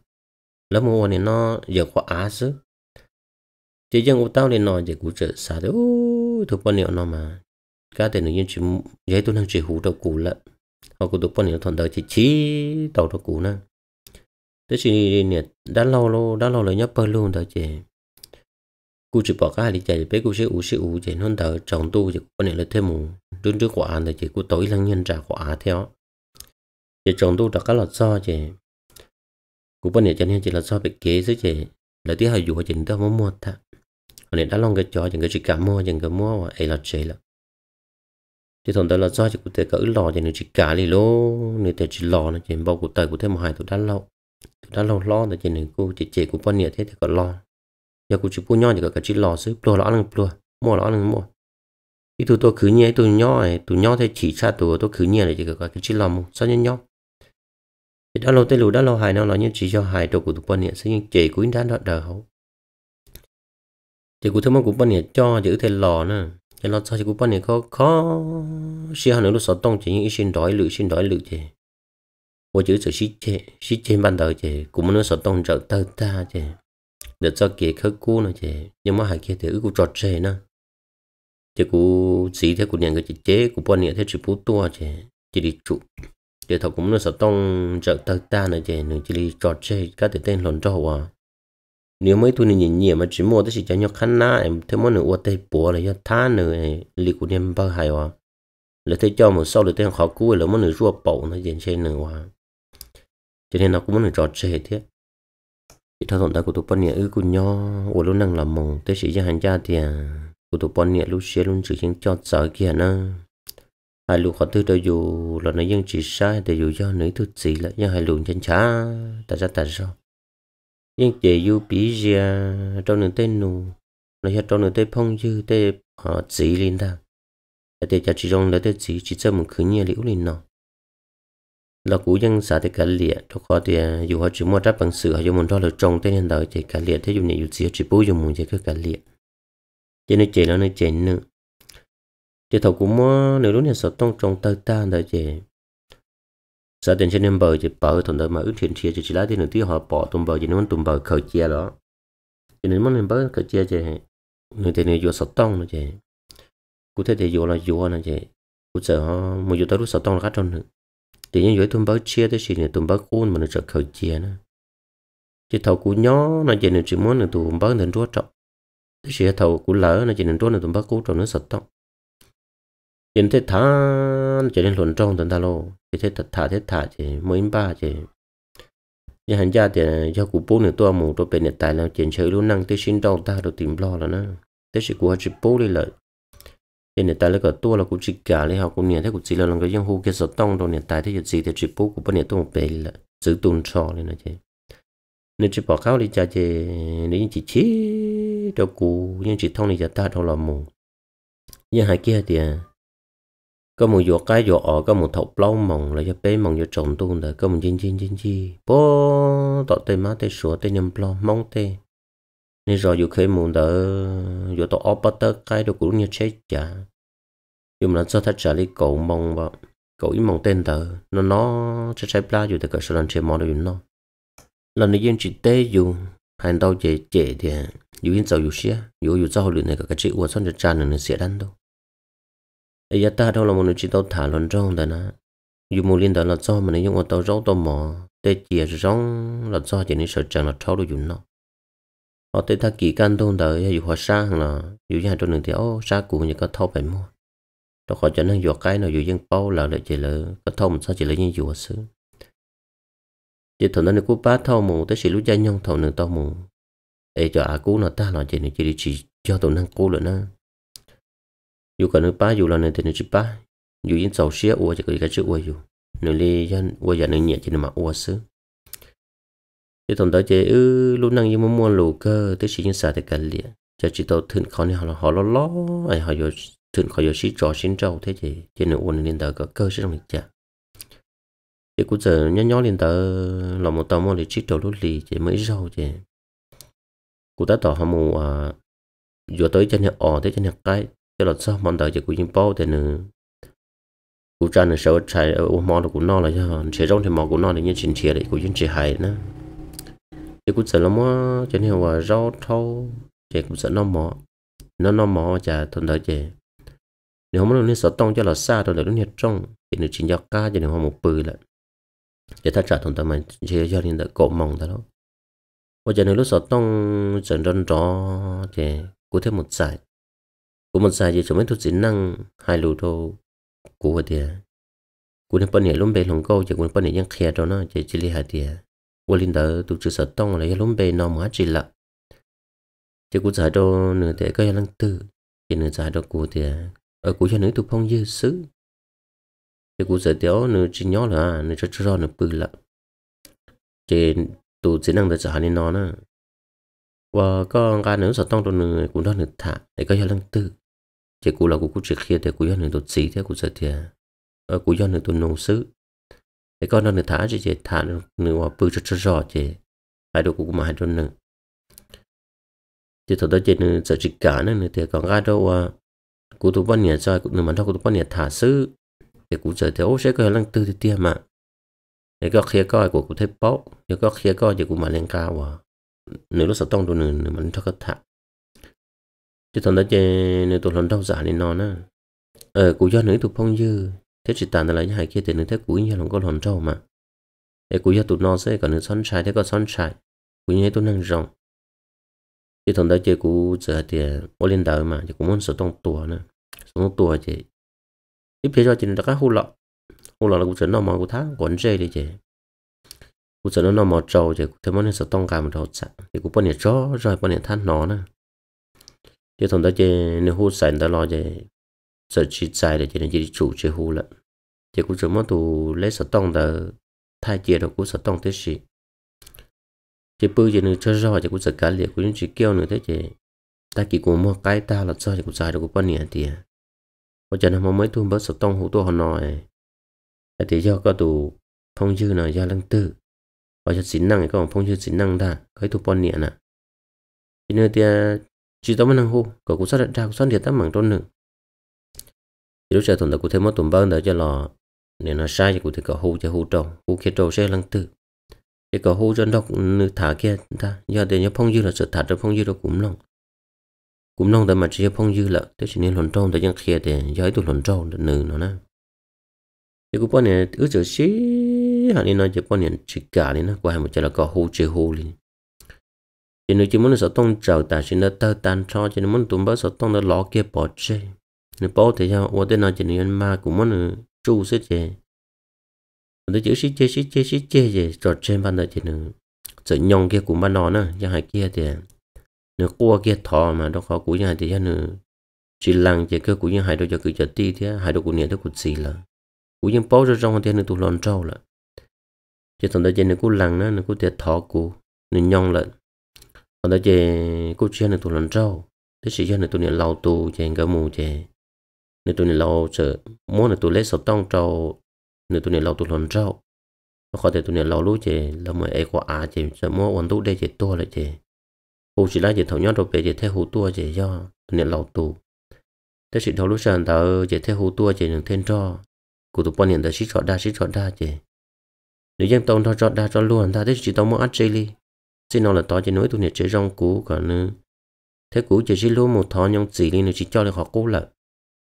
lỡ mua này nó giờ có á chứ chỉ dân của tao này nói chỉ cú trợ xa đấy bao nhiêu nó mà cá tiền nội nhân chỉ giấy tôi đang chỉ hủ đầu cũ lận họ cũng thuộc bao nhiêu thuận đời chỉ chỉ đầu đầu cũ nè thế chỉ nè đã lâu lâu đã lâu rồi nhớ bơi luôn đó chị cụ chỉ bỏ cái gì chạy bé cụ sẽ ủ sẽ ủ chạy hơn đời chồng tu chỉ bọn nó là thêm mù trước trước quả là chị cụ tối lăng nhân trả quả theo chị chồng tu đặt cái lọt so chị cụ bọn nó cho nên chị là so bị kế chứ chị là tiếng hài dù chị đã muốn mua thật nên đã long cái cho những cái chỉ cả mua những cái mua và ấy là chế là thì thằng đó là do chỉ có thể cỡ lò cho nên chỉ cả thì lô người ta chỉ lò nó chỉ bao cụ tời cụ thêm một hai tụ đã lâu tụ đã lâu lo rồi chỉ nên cô chỉ chế của bao nhiêu thế thì có lo giờ cụ chỉ cô nho thì có cái chỉ lò xứ plua lọ lằng plua mua lọ lằng mua thì tụ tôi cứ nhẹ tụ nhau này tụ nhau thế chỉ cha tụ tôi cứ nhẹ này chỉ có cái chỉ lò mu sao nhân nhau thì đã lâu tới lù đã lâu hài nó nói như chỉ cho hài tụ của tụ bao nhiêu sẽ những chế của đã đợi đời hậu chỉ thương thơm cụ bắn nhẹ cho chữ thế lò nè chỉ lò cho chỉ cụ bắn nhẹ khó khó xí hàng nữa lúc sáu tông chỉ những xin đói lự xin đói lự chứ bộ chữ sự xí chê xí chê ban đầu chứ cũng muốn nó sáu tông trợ tơ ta chứ để cho kia khớ cú nữa chứ nhưng mà hai kia thì cứ trọt chê nè chỉ cụ xí thế cụ nhận cái chữ chế cụ bắn nhẹ thế chỉ phú tua chứ chỉ đi trụ để thọ cũng nó sáu tông trợ tơ ta nữa chứ nữa chỉ đi trọt chê các thể tên lồn cho à nếu mấy tuần này nhỉ, mà chỉ mua tới chỉ cho nhau khăn na em thấy món nữa uất tay bùa là do tha nữa lì của đêm bao hài hòa lỡ thấy cho một sau là thấy khó cứu là món nữa rùa bầu nó diễn trên nữa hòa cho nên nó cũng món nữa trò chơi thế chỉ thao tổn ta của tụi bọn nhỉ, ư của nhau uất luôn năng làm mồm tới chỉ cho hàng gia thì à, của tụi bọn nhỉ, lúc xưa luôn chỉ riêng cho sợ kia nó hai lũ khó tư đôi dù là nó dân chỉ sai để dù do nữ thứ gì là do hai lũ chân chả, ta ra ta sao nhưng chỉ yêu bí ra trong nửa tên nụ nói hiện trong nửa tên phong dư tên họ chỉ linh ta để cho chỉ trong đó tên chỉ chỉ cho một khứ nhà liễu linh nó là cú dân xã tên cả liệt cho khó thì dù họ chỉ mua tráp bằng sự họ dùng một đó là trong tên hiện đời chỉ cả liệt thế dùng này dù chỉ chỉ bố dùng một chỉ cứ cả liệt cho nên chỉ nó nó chỉ nữa thì thầu cũng mua nếu lúc này sợ tông trong tơ ta là chỉ sau tiền trên bờ chỉ bờ thằng đó mà ước chuyện chia chỉ chỉ lá thì nửa tí họ bỏ tôm bờ chỉ nó tôm bờ khởi chia đó chỉ nên món bờ khởi chia chỉ người thì người vừa sập tông nữa chỉ cụ thể thì vừa là vừa nữa chỉ cụ thể họ một vừa tới lúc sập tông là khác trong nữa thì những vô tôm bờ chia tới chỉ này tôm bờ cuốn mà nó chợt khởi chia nữa chỉ thầu cụ nhỏ nó chỉ nên chỉ muốn là tụi bờ nên rúa trọng chỉ thầu cụ lỡ nó chỉ nên rúa là tụi bờ cuốn trong nó sập tông tiền thế thà chỉ nên luận trong tận ta lo chỉ thế thật thả thế thả chỉ mới ba chỉ như hành gia thì cho cụ bố nữa tôi mù tôi bên này tài là tiền chơi luôn năng tới xin đâu ta được tìm lo là nó tới sự của chỉ bố đi lợi tiền này tài là cả tôi là cũng chỉ cả lấy học cũng nhiều thấy cũng chỉ là lần cái dân hú cái sọt tông đồ này tài thế gì thì chỉ bố của bên này tôi một bên là giữ tôn trò lên nó chứ nên chỉ bỏ khao đi cha chứ nên chỉ chỉ cho cụ nhưng chỉ thông đi cha ta đâu là mù như hai kia thì ก็มึงอยู่ใกล้อยู่ออก็มึงถกปล้องมองเลยจะเป้มองจะจงตุ้งเลยก็มึงจินจินจินจีปอต่อเตมาเตสัวเตยำปล้องมองเตนี่รออยู่เคยมึงเด้ออยู่ต่อออปเตอร์ใกล้ดูกูเนี่ยเช็ดจ้าอยู่มันจะทัดจ่าลิโกมองว่าโกอีมองเต้นเด้อนั่นเนาะจะใช้ปลาอยู่แต่ก็สลันเชมอเลยอยู่เนาะ lần này yên chỉ tê อยู่พันดาวเจเจเดียอยู่อินเจ้าอยู่เสียอยู่อยู่เจ้าหลุดในกับกระจิอวดซ่อนจะจานหนึ่งเสียดันด้วย ấy ta đâu là một người chỉ tao thả lần trong đó nè dù một liên đó là do mà nó dùng ở đâu rau tao mò tê chìa rong là do chỉ nên sợ chẳng là trâu được dùng nó họ tê ta kỳ căn tôn đó, hay dù họ xa là dù nhà trong đường thì ô xa cũ như có thâu phải mua đó họ cho nên dù cái nào dù dân bao là lại chỉ là có thâu một sao chỉ là như dù xứ chỉ thằng nó cũng bá thâu mù tới sự lúc gia nhân thâu nửa tao mù ấy cho à cú nó ta là chỉ nên chỉ chỉ cho tụi năng cú rồi nè dù cả nước ba dù là nền tiền nước chỉ ba dù yên sầu xía uo chỉ có cái chữ uo dù nơi li dân uo giờ nơi nhẹ chỉ mà uo xứ thì tổng đó chế ư lúc năng như muốn mua lù cơ tới chỉ những xả thì cả liền cho chỉ tàu thuyền khó này họ họ lo lo ai họ giờ thuyền khó giờ xí trò xin trâu thế thì trên nơi uo nên đỡ có cơ sẽ không được chả thì cũng giờ nhó nhó lên tờ là một tàu mua để chỉ trâu lúc lì chỉ mới rau chỉ cụ ta tỏ họ mù à vừa tới chân nhà ò tới chân nhà cái cho lọt sao món đời cho cú nhìn bao thế nữa cú cha nữa sau chạy ô mò được cú non là cho chế ờ, trong thì mò cú non để nhân chỉnh chế để cú nhân chế hại nữa thì cú sợ lắm á cho nên là rau thâu chế cú sợ nó mỏ, nó nó mỏ chả thuần đời gì, nếu không mà nó sợ tông cho lọt xa thuần đời nó nhiệt trong thì nó chỉ nhọc ca cho nên họ một bự lại để thắt chặt thuần đời mà chế cho nên là cột mong đó bây giờ nếu lúc sợ tông dần dần rõ thì cứ thêm một giải kumansaye chome thu chin nang hai lu tho ku wa dia ku ne pan ye lom be long ko che ku pan ye yang khia to na che chi li ha dia wa lin da tụt chữ sa tông la ye lom be no ma chi la che ku sa do ne te ka yang tư che ne sa do ku dia ở ku cho nửa tụt phong dư sứ che ku sa tiao nửa chỉ nhỏ là nửa cho cho nửa pư la che tụt chin nang da sa nên no na và có cái nửa sợ tông trong nửa cũng đó nửa thả để có cho lần tư chỉ chỉ là 제꾸라 구구 제키에 대구 연은 또 지대 구서티야 ở của do người tôi nấu xứ cái con nó người thả chỉ chỉ thả nửa hoa bự cho cho rõ chỉ hai đồ cũng mà hai đồ nữa chỉ thật đó chỉ nửa sợ chỉ cả nửa nửa thì còn ai đâu à cụ tụ ban nhà sai nửa người mà đâu cụ tụ ban thả xứ thì cụ sợ thì ô sẽ coi lăng tư thì tia mà cái có khía coi của cụ thấy bóc cái có khía coi thì cụ mà lên cao à nửa lúc sau tông đôi nửa nửa mà nó thắc thả chứ thằng đó chơi nên tụi lần đau giả nên nó nè ờ cú do nữ tụi phong dư thế chỉ tàn là những hai kia thì nữ thế cú như lòng có lần trâu mà để cú do tụi nó sẽ còn nữ son trái thế còn son trái cú như tôi năng rộng chứ thằng đó chơi cú giờ thì có lên đời mà chỉ cũng muốn sửa tông tùa nè xuống tùa chị tiếp theo cho chị đã các hú lọ hú lọ là cú chấn nó mà cú thác quấn dây đi chị cú chấn nó nó mò trâu chị thế muốn nên sửa tông cả một đầu sạc thì cú bận nhiệt chó rồi bận nhiệt than nó nè chứ thằng đó chơi nếu hút sành đó lo chơi sợ chi sai để chơi nên chỉ chủ chơi hú lận chỉ cũng chẳng mất tù lấy sợ tông đó thay chia đó cũng sợ tông thế gì chỉ bự chỉ nên chơi rõ chỉ cũng sợ cá liệt cũng chỉ kêu nữa thế chỉ ta chỉ cũng mua cái ta là sao chỉ cũng sai được cũng bao nhiêu tiền bây giờ nó mới thu bớt sợ tông hú tôi họ nói thì do có tù phong dư nào do lăng tư và cho xin năng cái còn phong dư xin năng ta cái tụ bao nhiêu nè chỉ nữa thì chỉ tóm năng hô có cũng xác định ra xoắn điện tấm mảng trôn nừng chỉ lúc xe tuần đã cụ thêm một tuần bao nữa cho lò nên nó sai thì cũng thì cậu hô cho hô trâu hô kia trâu xe lăng tư thì cậu hô cho đọc nữ thả kia ta giờ để nhớ phong dư là sự thả cho phong dư đâu cũng lòng cũng lòng tại mà chỉ phong dư là thế chỉ nên lồn trâu tại dân kia để giới tụ lồn trâu nữ nó nè thì cụ bọn này ước chữ xí hạn nên nói cho bọn này chỉ cả nên nó qua một chợ là cậu hô chơi hô liền chỉ nếu chỉ muốn sợ tông trầu ta chỉ nó tơ tan cho chỉ muốn tụm bớt sợ tông nó lọ kia bỏ chê nếu bỏ thì sao ô tên nào chỉ nên ma cũng muốn chu ừ, sẽ chê nó chữ xí chê xí chê xí chê gì trọt trên ban đời chỉ nên sợ nhong kia cũng ban nó nữa nhà hai kia thì nếu cua kia thọ mà đâu khó cú nhà thì nữa chỉ lăng chỉ cơ cú nhà hai đôi cho cứ chờ ti thế hai đôi cũng nhà đâu cũng xì là cú nhà bỏ ra trong thế nên tụi lon trâu là chỉ thằng đó chỉ nên cú lăng nữa nên cú thiệt thọ cú nên nhong lợn còn đó chị cô chia này tụi lần sau thế sĩ gia này tụi này lâu tù chị ngỡ mù chị này tụi này lâu chờ mỗi này tụi lấy sập tông trâu này tụi này lâu tu lần sau nó có thể tụi này lâu lú chị là mày ai e qua à chị sợ mỗi quan tu đây chị to lại chị cô chỉ lấy chị thầu nhót rồi về chị theo hồ tua chị do tụi này lâu tù thế sĩ thầu lú sàn tờ chị theo hồ tua chị đừng thêm cho cụ tụi bọn niệm đã sĩ chọn đa sĩ chọn đa chị nếu dân tông cho chọn đa cho luôn ta thế sĩ tông mỗi ăn chơi chỉ nó là tao chỉ nói tụi này chơi rong cũ cả nữa thế cũ chơi chỉ lúa một thò nhông chỉ liên nó chỉ cho lên họ cũ lợ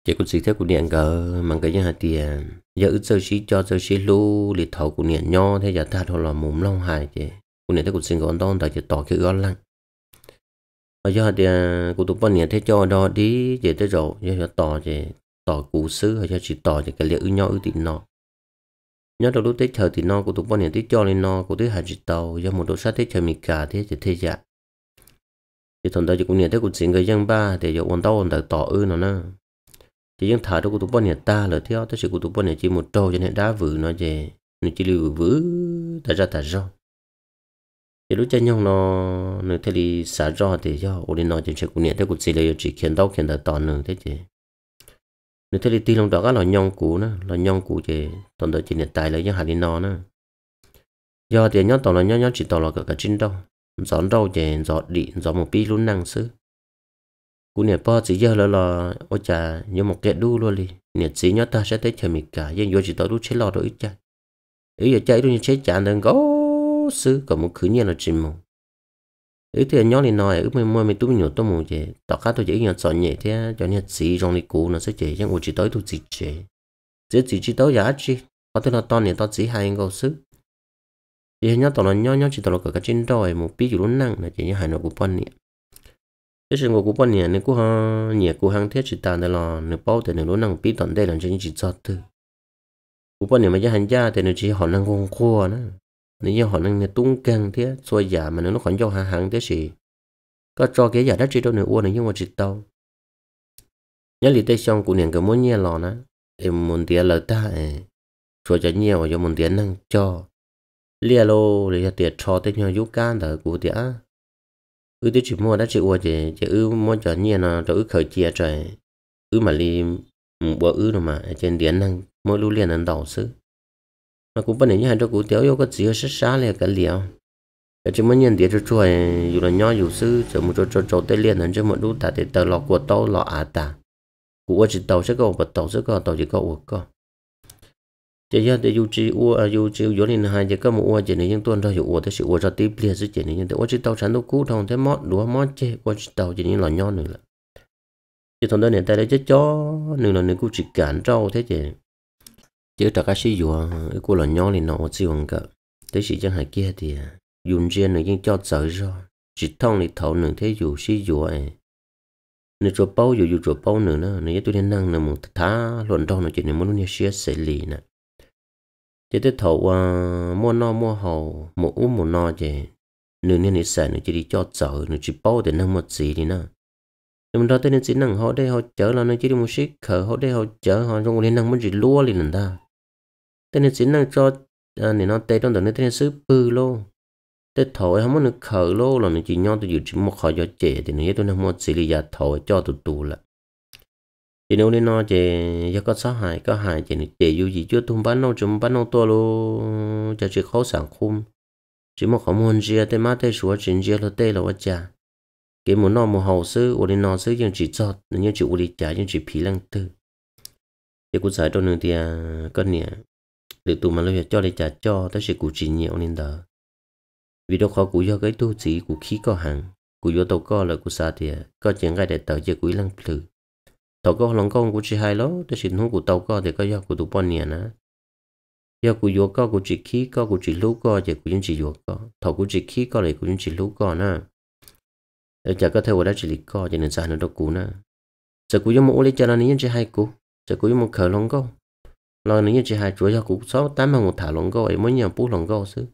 chỉ cũng chỉ thế của điện gờ mà cái nhà hạt tiền giờ ước sơ chỉ cho sơ chỉ lúa liệt thầu của điện nho thế giờ ta thôi là mồm long hài chứ của điện thế của sinh còn đón tại chỉ tỏ cái gõ lăng ở giờ thì của tụi bọn nhà thế cho đó đi về tới rồi giờ tỏ chứ tỏ cũ xứ hay cho chỉ tỏ chứ cái liệu ước nho ước tiền nọ nhớ đầu lúc tết chờ thì nó của tụi bọn nhà tết cho lên nó của tết hạt chỉ tàu do một đồ sát tết chờ mình cả thế thì thế dạ thì thằng đó chỉ cũng nhà tết cũng xin người dân ba để cho quan tao quan tỏ ư nó nè thì dân thả đó của tụi bọn nhà ta là theo tới sự của tụi bọn nhà chỉ một trâu cho nên đá vử nó về nó chỉ lưu vử ta ra ta rau thì lúc chơi nhau nó nó thấy đi xả rau thì cho ổn định nó chỉ sẽ cũng nhà tết cũng xin lấy chỉ khiến tao khiến tao tỏ nữa thế chứ nếu thế thì tuy lòng đó các loại nhông cũ nữa là nhông cũ chỉ toàn đời trên hiện tại là những hạt đi nó nữa do thì nhớ toàn là nhớ nhớ chỉ toàn là cả cả trên đâu gió đâu chỉ gió đi gió một pi luôn năng xứ cú nè po chỉ giờ là là ôi cha nhớ một kẹt đu luôn đi nè chỉ nhớ ta sẽ thấy chờ mình cả nhưng vô chỉ tao đu chết lo rồi ít cha ý giờ chạy luôn như chết chả nên có xứ còn một khứ nhiên là chim mù ấy thì nhớ thì nói ấy mình mua mình tu nhiều tu mù về tao cá tôi chỉ nhận sọn nhẹ thế cho nên chỉ trong này cũ nó sẽ chỉ chẳng ủi chỉ tới tôi chỉ chỉ chỉ chỉ chỉ tới giá chi có thể là tao này tao chỉ hai ngô sức chỉ nhớ tao là nhớ nhớ chỉ tao là cả trên đồi một ví dụ lúc năng là chỉ như hai nó cũng phân nhẹ cái sự của cũng phân nhẹ nên cũng ha nhẹ cũng hàng thiết chỉ tàn là nửa bao thì nửa lúc nặng ví tận đây là chỉ chỉ cho tư cũng phân nhẹ mà chỉ hàng gia thì nửa chỉ họ nặng không khô nữa nếu như họ năng tung căng thế xôi giả mà nó còn do hàng thế gì có cho cái giả đất chỉ đâu nữa uo nhưng mà chỉ tao nhớ lý tây xong cũng niệm cái muốn nhẹ lò nè em muốn tiền lời ta ấy cho nhiều cho muốn tiền năng cho lia lô để cho tiền cho tới nhau giúp can đời của tiền ư tới chỉ mua đất chỉ uo chỉ chỉ ư mua cho nhiều nó cho ư khởi chia trời ư mà li bỏ ư rồi trên tiền năng mỗi lưu liền ăn đầu sức 那股本你还这股屌有个只有是啥嘞个料？要这么年底就出来，有了鸟有事，怎么着着着得练成这么多大的到老过到老阿达？我只到这个，我到这个，到这个我个。这要的有只我啊，有只有人还这个么我这呢，用多少有我的是我这对不列是这呢，我只到成都古铜的么，罗么这我只到这呢老鸟呢了。这从这年代来这教，你了你估计干招这这。chứ tất cái sử dụng cái cô là nhỏ thì nó chỉ bằng cả thế chỉ chẳng hạn kia thì dùng riêng nữa nhưng cho sợ rồi chỉ thông thì thấu nữa thế dù sử dụng ấy nếu chỗ bao dù dù chỗ bao nữa nữa nếu tôi nên năng là một thá luận đâu nó chỉ nên muốn nó xia xử lý nè thế thế thấu à mua no mua hậu mua u mua no vậy nếu nên thì sợ nó chỉ đi cho sợ nó chỉ bao để năng một gì đi nè nhưng mà tôi nên chỉ năng họ đây họ chở là nó chỉ đi một xí khờ họ đây họ chở họ trong cái năng muốn chỉ lúa liền ta tên là chính năng cho à, nên nó tay trong đó nó tên sứ bư lô tê thổi không muốn nó khờ lô là nó chỉ nhau tôi dự chỉ một khỏi cho trẻ thì nó tôi nó một xử lý giả thổi cho tụt tù lại thì nếu nó trẻ do có sáu hại có hại trẻ nó trẻ dù gì chưa thun bán nông chúng bán nông to lô cho chỉ khó sản khum chỉ một khó muốn chia tê má tê sủa chuyện chia là tê là quá cha cái muốn nó một hậu sư ủa đi nó sư nhưng chỉ cho nhưng chỉ ủa đi trả nhưng chỉ phí lăng tư thì cũng giải cho nữa thì có nè được tụ mà lo cho để trả cho đó sẽ cụ chỉ nhiều nên đó vì đâu khó cụ do cái tu chỉ cụ khí có hàng cụ do tàu co là cụ xa thì có chuyện cái để tàu cho cụ lăng lử tàu co lòng con cụ chỉ hai lố tới sự nuôi cụ tàu co thì có do cụ tụ bọn nhẹ nữa do cụ do co cụ chỉ khí co cụ chỉ lú co thì cụ những chỉ do co tàu cụ chỉ khí co lại cụ những chỉ lú co nữa để chả có theo vào đó chỉ lý co cho nên sao nó đâu cụ nữa giờ cụ do một lấy cho nó những chỉ hai cụ giờ cụ do một khởi lòng con lo nếu như chỉ hai chuối cho cụ số tám mà một thả lồng gấu ấy mới nhầm bút lồng gấu chứ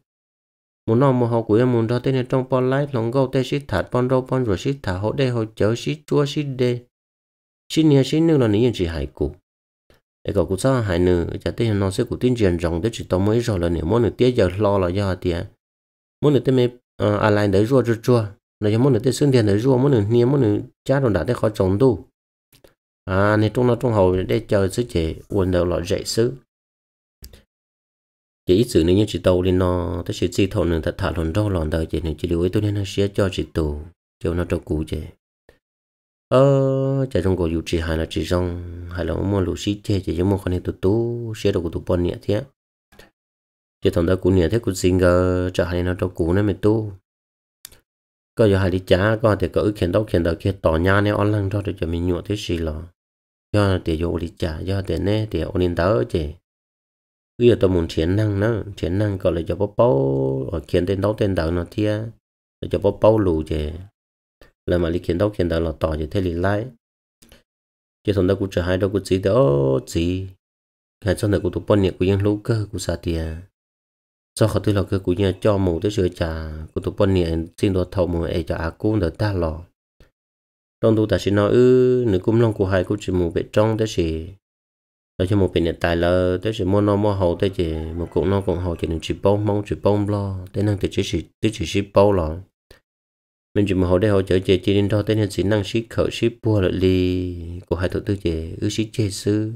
muốn nói một học của em muốn đó tên là trong pon lái lồng gấu tên xít thả pon đâu pon rồi xít thả hậu đây hậu chớ xít chua xít đê xít nhà xít nữa là nếu như chỉ hai cụ để cậu cụ số hai nữa cho tên nó sẽ cụ tuyên truyền rằng để chỉ tao mới rồi là nếu muốn được tiếc giờ lo là do tiền à. muốn được tên mẹ ờ, à lại đấy rùa rùa rùa là cho muốn được tên xương tiền đấy rùa muốn được nia muốn được cha rồi đã tới khó trồng đủ à nên chúng nó trong hồi để chơi sứ chế quên đâu loại dạy xứ chỉ ít sự nếu như chị tàu lên nó tới sự chi thầu nên thật thả lần đâu lần đầu chị nên chị lưu ý tôi nên nó sẽ cho chị tù cho nó cho cũ chị ờ chả trong cổ dù chị hai là chị rong hay là mua lũ xí chê chị giống mua con này tụ tú sẽ được của tụ bọn nhẹ thế chị thằng đó cũ nhẹ thế cũng xin gờ chả hai nó cho cũ nên mình tu có giờ hai đi chả có thể có ức khiến đâu khiến đâu kia tỏ nhà này online cho được cho mình nhụa thế gì rồi do để dụ đi trả do để nè để ổn định đó chứ bây giờ tôi muốn chiến năng nữa chiến năng gọi là cho bố bố ở ờ, kiến tên đấu tên đấu nó thia là cho bố bố lù chứ là mà đi kiến đấu kiến đấu là tỏ chứ thế thì lại chứ thằng đó cũng chờ hai đâu cũng chỉ đó chỉ hai sau này cũng tụt bọn nhẹ cũng yên lú cơ cũng sa tiền sau khi tôi là cơ cũng nhà cho một tới sửa trả cũng tụt bọn nhẹ xin đồ thầu một ấy cho à cũng được ta lò trong tu ta chỉ nói ư nữ cũng lòng của hai cũng chỉ một bể trong tới chỉ đó cho một bể nhận tài là tới chỉ mua non mua hậu tới chỉ một cũng non cũng hậu chỉ nên chỉ bông mong chỉ bông lo tới năng thì chỉ chỉ tới chỉ ship bông lo mình chỉ một hậu đây hậu chở chỉ chỉ nên thôi tới nên chỉ năng ship khẩu ship bua lợi li của hai thứ tư chỉ ư ship chế sư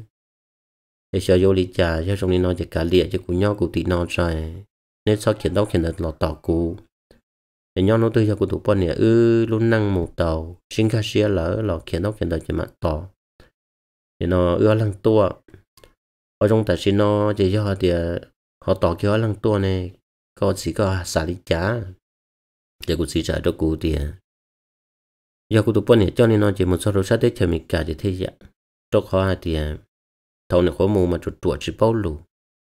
để cho vô lý trà cho trong nên nói chỉ cả liệt cho của nhau của tị non rồi nên sau chuyện đó chuyện được lọt tỏ cũ để nhau nó tôi cho cụ thủ bọn này, ư luôn năng một tàu sinh khai xia lỡ lò khiến nó khiến tàu chỉ mặt to, để nó ưa lăng tua ở trong tài sinh nó chỉ cho họ thì à, họ tỏ kia lăng tua này có chỉ có xả lý chả để cụ chỉ trả cho cụ thì giờ cụ thủ bọn này, cho nên nó chỉ một số đồ sát đấy chờ mình cả để thế vậy, cho khó thì à, thầu này khó mù mà chuột chuột chỉ bao lù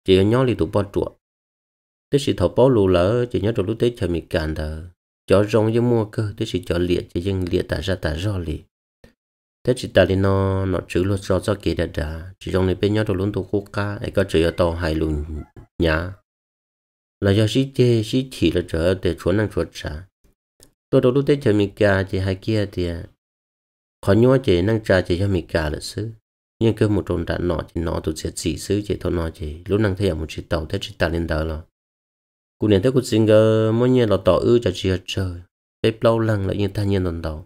chỉ có nhau thì thủ bọn chuột thế sĩ thọ bó lù lỡ chỉ nhớ trong lúc tết cho mình càng thờ cho rong với mua cơ thế sĩ cho liệt cho dân liệt tả ra tả rõ liệt thế chỉ ta đi nó nó chữ luôn cho cho kia đã đã chỉ trong này bên nhau rồi lúc tôi quốc ca ấy có chữ to hai luôn nhá là do sĩ chê sĩ chỉ là trở để chuẩn năng chuẩn trả tôi đầu lúc tết cho mình cả chỉ hai kia thì khó nhua chỉ năng trả chỉ cho mình cả là xứ nhưng cơ một trong đã nọ chỉ nọ tôi sẽ chỉ xứ chỉ thôi nọ chỉ lúc năng thấy một chỉ tàu thế chỉ ta lên đó rồi Cú nền tới cú singer mỗi nhiên là tỏ ư cho chị trời Tết lâu lần lại như thanh nhiên lần đầu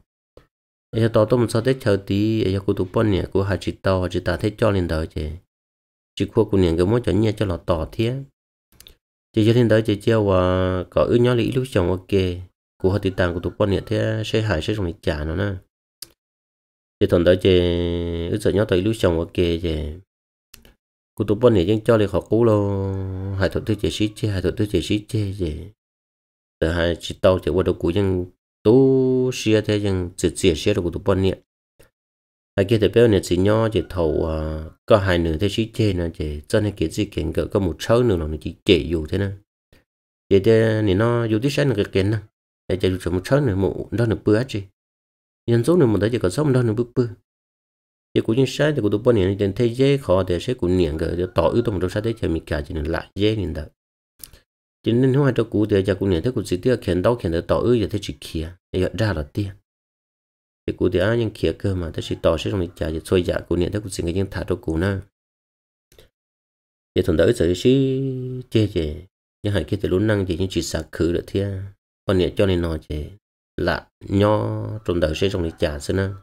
Ê cho tỏ tôi một sao tết chờ tí Ê cho cú tụ bọn nè cú hạ chị tỏ hạ chị ta thấy cho lên đời chị Chị khua cú nền cứ mỗi chẳng nhẹ cho là tỏ thế Chị cho lên đời chị chơi và có ư nhỏ lý lúc chồng ok Cú hạ tí tàng cú tụ bọn nè thế sẽ hại sẽ dùng lịch trả nó nè Chị thằng đó chị ư sợ nhỏ tới lúc chồng ok chị cú tụ bọn này cho đi khó cú lo hai thuật thứ chế xí chế hai thuật thứ chế xí chế chế rồi hai chị tàu chế qua đầu cú dân tú xia thế dân chỉ chỉ xia đầu cú tụ bọn này hai kia thì béo này chỉ nho chỉ thầu có hai nửa thế xí chế nè chế cho nên kia gì kiện cỡ có một số nửa nó chỉ chế dù thế nè chế thế này nó dù tí sáng là cái kiện nè để chế một số nửa một đó nửa bữa chứ nhân số nửa một đấy chỉ có sống đó nửa bữa bữa thì cũng như sai thì cũng tụ bao nhiêu trên thế giới khó để sẽ cũng niệm cái tỏ ưu tâm trong sát thế thì mình cả chỉ nên lại dễ nên đó cho nên không ai cho cụ thì cho cũng niệm thế cũng chỉ tiếc khiến đau khiến được tỏ ưu giờ thế chỉ kia giờ ra là tiền thì cụ thì anh những kia cơ mà thế chỉ tỏ sẽ trong mình cả giờ soi giả cũng niệm thế cũng chỉ cái những thả cho cụ nữa giờ thằng đỡ sẽ chỉ chê chê nhưng hai kia thì luôn năng chỉ nhưng chỉ sạc khử được thế còn niệm cho nên nói chê là nho trong đời sẽ trong lịch trả xin năng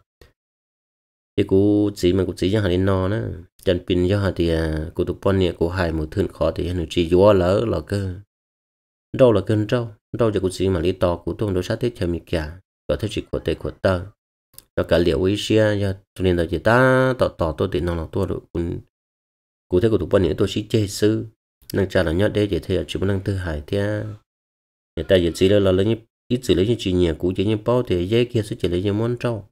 thì cú chỉ mà cú chỉ cho họ nên no đó chân pin cho họ thì à, cú tụ pon nè cú hài một thương khó thì nó chỉ vô lỡ là cơ đâu là cơn đâu đâu cho cú chỉ mà lý to cú tuôn đối sát tiếp cho mình cả có thể chỉ của tệ của tơ nó cả liệu ý xe cho cho nên là chỉ ta tỏ tỏ tôi thì nó là tôi được cún cú thấy cú tụ pon nè tôi chỉ chê sư năng cha là đấy, đây chỉ thế chỉ muốn năng thứ hài thế người ta chỉ là là lấy ít chỉ lấy những chuyện nhà cũ chỉ những bao thì dễ kia sẽ chỉ lấy những món trâu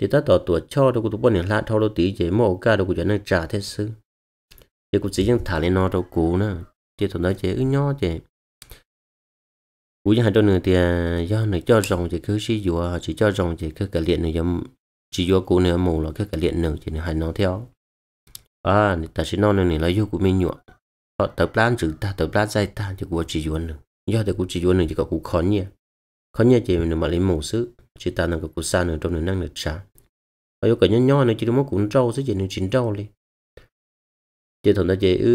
thì ta tỏ tuổi cho đâu cũng tụi bọn này lạ thâu đâu tí chế mỗi cái đâu cũng cho nên trả thế sư thì cũng chỉ chẳng thả lên nó đâu cũ nữa thì thằng à, nó chế ứ nhỏ chế cũng như hai đôi người thì do này cho rồng thì cứ sử dụng chỉ cho rồng thì cứ cải liền này giống chỉ do cũ nữa mù là cứ cải liền nữa thì hai nó theo à ta sẽ nói này là do của mình nhọ họ tập plan chữ ta tập plan dây ta thì cũng chỉ dùng nữa do thì cũng chỉ dùng nữa thì có của khó nhỉ khó nhỉ thì mình mà lấy mù sức chỉ ta là có của xa nữa trong này năng lực sáng ở cái nhỏ nhỏ này chỉ đúng cuốn trâu sẽ chỉ nên chín trâu đi chỉ thằng ta chỉ ư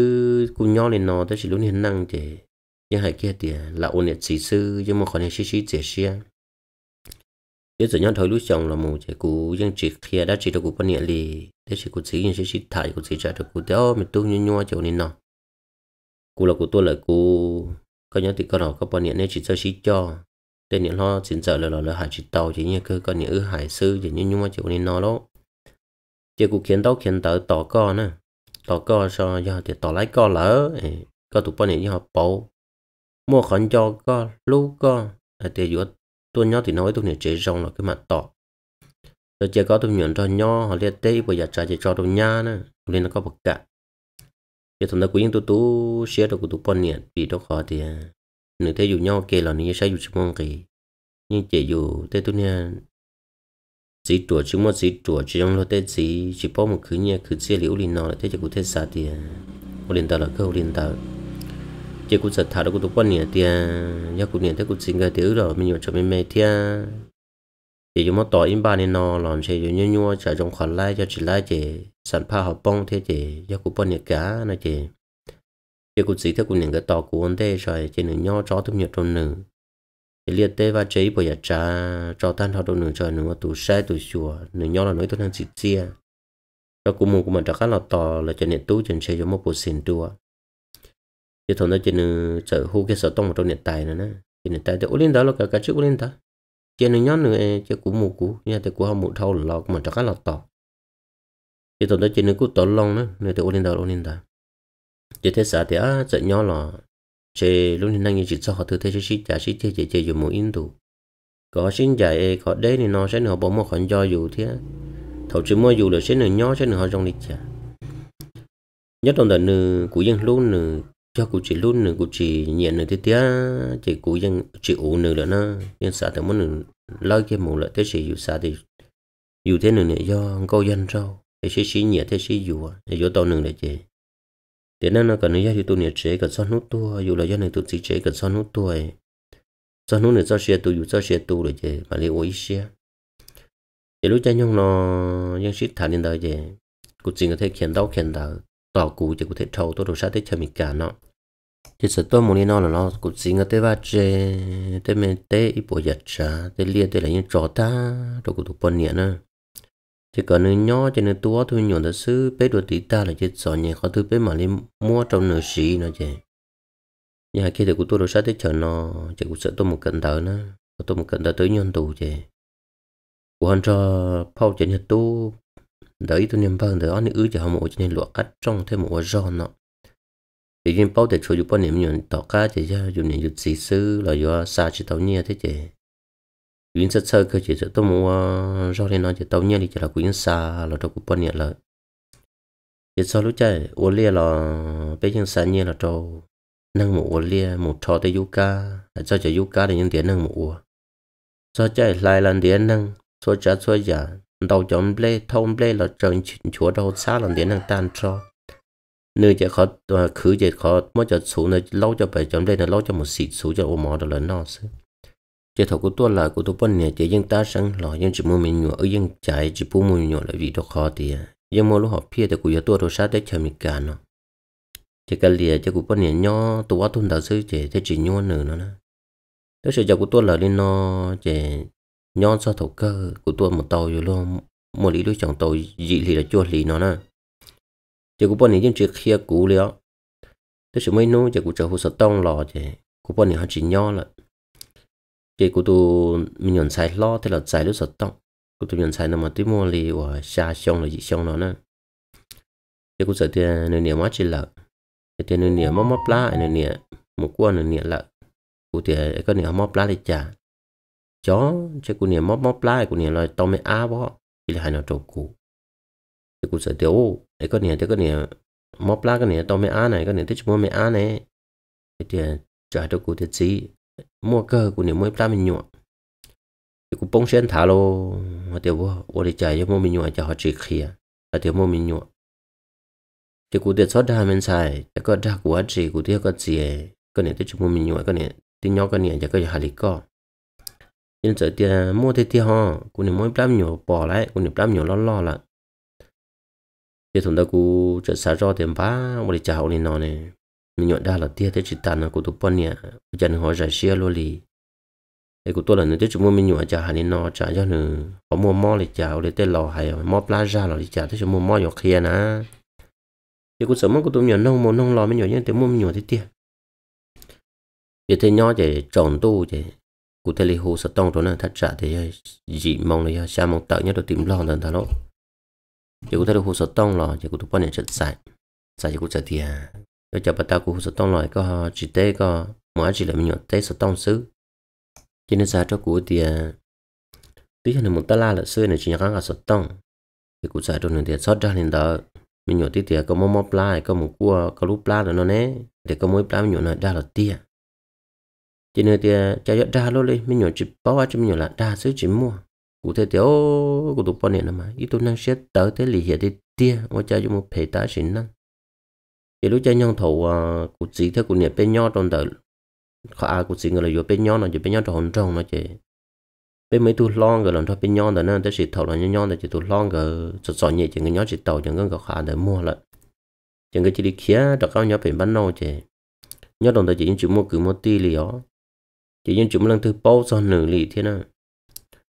ừ, cuốn này nó ta chỉ luôn hiện năng chỉ nhưng hai kia thì là ôn nhiệt sĩ sư nhưng mà còn này sĩ sĩ dễ xe nếu giờ nhau thời lúc chồng là một chỉ cú nhưng chỉ kia đã chỉ được cú bao nhiêu lì để chỉ cú sĩ nhưng sĩ sĩ thải cú sĩ trả được cú đéo mình tu nhau nhau chỗ này nọ cú là cú tôi là cú có nhớ thì có nào có bao nhiêu nên chỉ cho sĩ cho để những lo xin sợ là lo là hải chỉ tàu chỉ như cơ con những ư hải sư chỉ như nhưng mà chịu nên nó đó chỉ cũng khiến tàu khiến tàu tỏ co nè tỏ co cho do thì tỏ lái co lỡ có tụi con này như họ bầu mua khẩn cho co lú con thì giữa tôi nhớ thì nói tôi này chế rong là cái mặt tỏ rồi chỉ có tôi nhận cho nho họ liệt tê bây giờ trả chỉ cho tôi nha nè nên nó có bậc cả thì thằng đó cũng những tôi tú xé được của tụi con này bị đó khó thì à, nếu thế dù nhau kể là nếu sai dù chỉ mong kì nhưng chỉ dù thế tôi nha chỉ tuổi chứ mà chỉ tuổi chỉ trong lúc thế chỉ chỉ bao một thứ nha cứ chia liễu liền nó thế chỉ cụ thế xa thì một liền tao là câu liền tao chỉ cụ thật thà đó cụ tôi quan niệm thì nhớ cụ niệm thế cụ xin cái thứ rồi mình nhớ cho mình mẹ thì chỉ dù mà tỏi im ba nên nó làm chỉ dù nhau nhau trả trong khoản lai cho chỉ lai chỉ sản pha học bông thế chỉ nhớ cụ bận niệm cá này chỉ chỉ cụ chỉ thức của những cái của ông thế rồi chỉ những nhau chó thâm nhiệt trong nữ chỉ liệt tế và chế bởi giá trà cho tan thao trong nữ rồi nữ tủ xe tủ chùa nữ nhau là nói tôi đang chỉ chia rồi cũng muốn của mình chắc là tò là cho nên tú chân xe cho một bộ xin đua chỉ thằng đó chỉ nữ chở hú cái sở tông trong nhiệt tài nữa nè chỉ nhiệt tài thì ôn lên đó là cả cái chữ ôn lên đó chỉ nữ nhau nữa chỉ cũng mua cũ nhà thì cũng không mua thâu là của mình chắc là tò chỉ thằng đó chỉ nữ cũng tỏ lòng nữa nữa thì ôn lên đó ôn lên đó chỉ thế sợ thì á sợ nhau là chỉ lúc này chỉ cho họ thứ thế chỉ trả chỉ chơi chơi chơi dùng một in đủ có xin dạy có đấy thì nó sẽ nó bỏ một khoản do dù thế thầu chỉ mua dù là sẽ nó nhỏ sẽ nó trong lịch trả nhất trong đời nữ của dân luôn nữ cho cụ chỉ luôn nữ cụ chỉ nhận nữ thế tía chỉ cụ dân chỉ ủ nữ nữa nó nhưng sợ thì muốn nữ lấy cái mũ lợi thế chỉ dù sợ thì dù thế nữa này do câu dân rau thế chỉ chỉ nhẹ thế chỉ dù dù tàu nữ là chơi thế nên là cần nhớ thì tụi nhiệt chế cần xoắn nút tua dù là do này tụi chỉ chế cần xoắn nút tua xoắn nút này do xe tụi dù do xe tụi rồi chứ mà liệu ý xe thì lúc cha nhung nó nhân sĩ thả lên đời chứ cụ chỉ có thể khiến đau khiến đau tỏ cụ chỉ có thể thâu tôi đồ sát thế cho mình cả nó thì sự tôi muốn nó là nó cụ chỉ có thể bắt chế tới mình tới ít bộ giật trả tới liên tới là những trò ta đồ cụ tụ bận nhẹ nữa chỉ có nữ nhỏ cho nên tua thôi nhỏ thật sự bé đồ tí ta là chết sợ nhẹ khó thứ bé mà lên mua trong nửa sĩ nó chè nhà kia thì của tôi đồ sát tới chờ nó chỉ cũng sợ tôi một cận tờ nữa có tôi một cận tờ tới nhân tù chè của hắn cho phao trên nhà tu đấy tôi niệm vâng đó nên ứ cho họ một cho nên lụa cắt trong thêm một do nó thì viên bao để cho dù bao niệm nhận tỏ cá chỉ cho dù niệm dù xì sư là do xa chỉ tàu nhia thế chè quyến sơ sơ cơ chỉ cho tôi mua rau thì nó chỉ tao nhớ thì chỉ là quyến xa là cho cũng bao nhiêu là chỉ sau lúc chơi ô lia là bây giờ xa nhiên là cho nâng một ô lia một trò tới yuka cho cho yuka thì những tiền nâng một cho chơi lại lần tiền nâng số trả số giả đầu chọn ble thông ble là trần chúa đầu xa lần tiền nâng tan cho nếu chỉ khó ờ, khứ chỉ khó mới cho số này lâu cho bảy chọn ble là lâu cho một xịt số cho ôm mỏ đó là nó xí chế thầu của tôi là của tôi bên này chế dân ta sẵn lò dân chỉ mua mình nhỏ ở dân chạy chỉ bố mua nhỏ là vì đó khó thì dân à. mua lúc họ phía thì của giờ tôi đồ sát để chờ mình cả nó chế cái lìa chế của bên này nhỏ tôi quá thun đã sư chế thế chỉ nhỏ nữa nó nè thế sự giờ của tôi là lên nó chế nhỏ sao thầu cơ của tôi một tàu rồi luôn một lý đối chồng tàu dị thì là chua lì nó nè chế của bên này dân chỉ khía cũ liệu thế sự mấy nô chế của chợ hồ sơ tông lò chế của bên này họ chỉ nhỏ là cái cụ tu mình nhận sai lo thế là sai lúc sọt tông cụ tu nhận sai nằm mà tí mua li và xa xong là gì xong nó nè cái cụ sợ tiền nên nhiều mắt chỉ là cái tiền nên nhiều mắt mắt lá nên nhiều một quan nên nhiều là cụ tiền có nhiều mắt lá để trả chó chứ cụ nhiều mắt mắt lá cụ nhiều là tông mẹ á bó chỉ là hai nó trộn cụ cái cụ sợ tiền ô cái có cái có nhiều mắt cái nhiều tông mẹ á này có nhiều thích mua mẹ á này cái tiền trả cho cụ tiền gì mua cơ của niệm mua ta mình nhọ cũng bông sen thả lô mà tiêu vô ô đi chạy cho mua mình nhọ cho họ chỉ khía họ tiêu mua mình nhọ thì cụ tiệt sót đa mình xài cho có đa của chỉ cụ tiệt có gì có niệm tiếp chụp mua mình nhọ có nên tôi nhọ có nên cho có hà lý co nên giờ tiền mua thì tiền họ cụ niệm mua ta mình nhọ bỏ lại cụ niệm ta mình nhọ lo lo là thì thằng đó cụ chợ xả cho tiền bá ô đi chạy ô đi nọ này mình nhọn đa là tia thế chỉ tàn là của tôi bọn nhẹ bây giờ họ giải xe luôn lì thì của tôi là nếu chúng mua mình nhọn trả hàng nó trả cho nữa họ mua mỏ để trả để tên lò hay mỏ plaza để trả thế chúng mua mỏ dọc kia nè thì cũng sớm mất của tôi nhọn nông mua nông lò mình nhọn nhưng tiếng mua mình nhọn thế tia thì e thế nhỏ chỉ chọn tu chỉ cụ thể là hồ sơ tông rồi nè thắt trả thì dị mong là xa mong tợ nhất được tìm lò lần thà lỗ chỉ cụ thể là hồ sơ tông lò chỉ cụ tôi bọn nhẹ chật sạch sạch chỉ cụ trả tiền cho cho bà ta cũng sẽ tông lại có chỉ tê có mỗi chỉ là mình nhọn tê sẽ tông xứ cho nên sao cho cụ thì à, tí hơn một ta la là xưa này chỉ nhắc là sẽ tông thì cụ sao cho nên thì sót ra nên đó mình nhọn tí thì có mắm mắm lá có một cua có lúc lá là nó né để có mỗi lá mình nhọn là đa là tia cho nên thì à, cha dọn ra luôn đi mình nhọn chỉ bao cho mình nhọn là đa xứ chỉ mua cụ thể thì ô cụ tụ bao nhiêu năm mà ít tôi năng xét tới thế lì hiện thì tia ô cha dùng một phe tá xịn năng chế lúc chơi nhân thủ cụ ờ, chỉ theo cụ nhiệt bên nhau trong đời khó ai cụ chỉ người là vô bên nhau nó chỉ bên nhau tròn tròn nó chế bên mấy tu lo người làm cho bên nhau đó nên tới xịt thầu là nhau nhau là chỉ tu lo người sợ sợ nhẹ chỉ người nhau chỉ tàu chẳng có gặp khá để mua lại chẳng có chỉ đi khía cho các nhau phải bán nâu chế nhau đồng thời chỉ những chủ mua cứ mua ti lì đó chỉ những chuyện lần thứ bao giờ nửa lì thế nào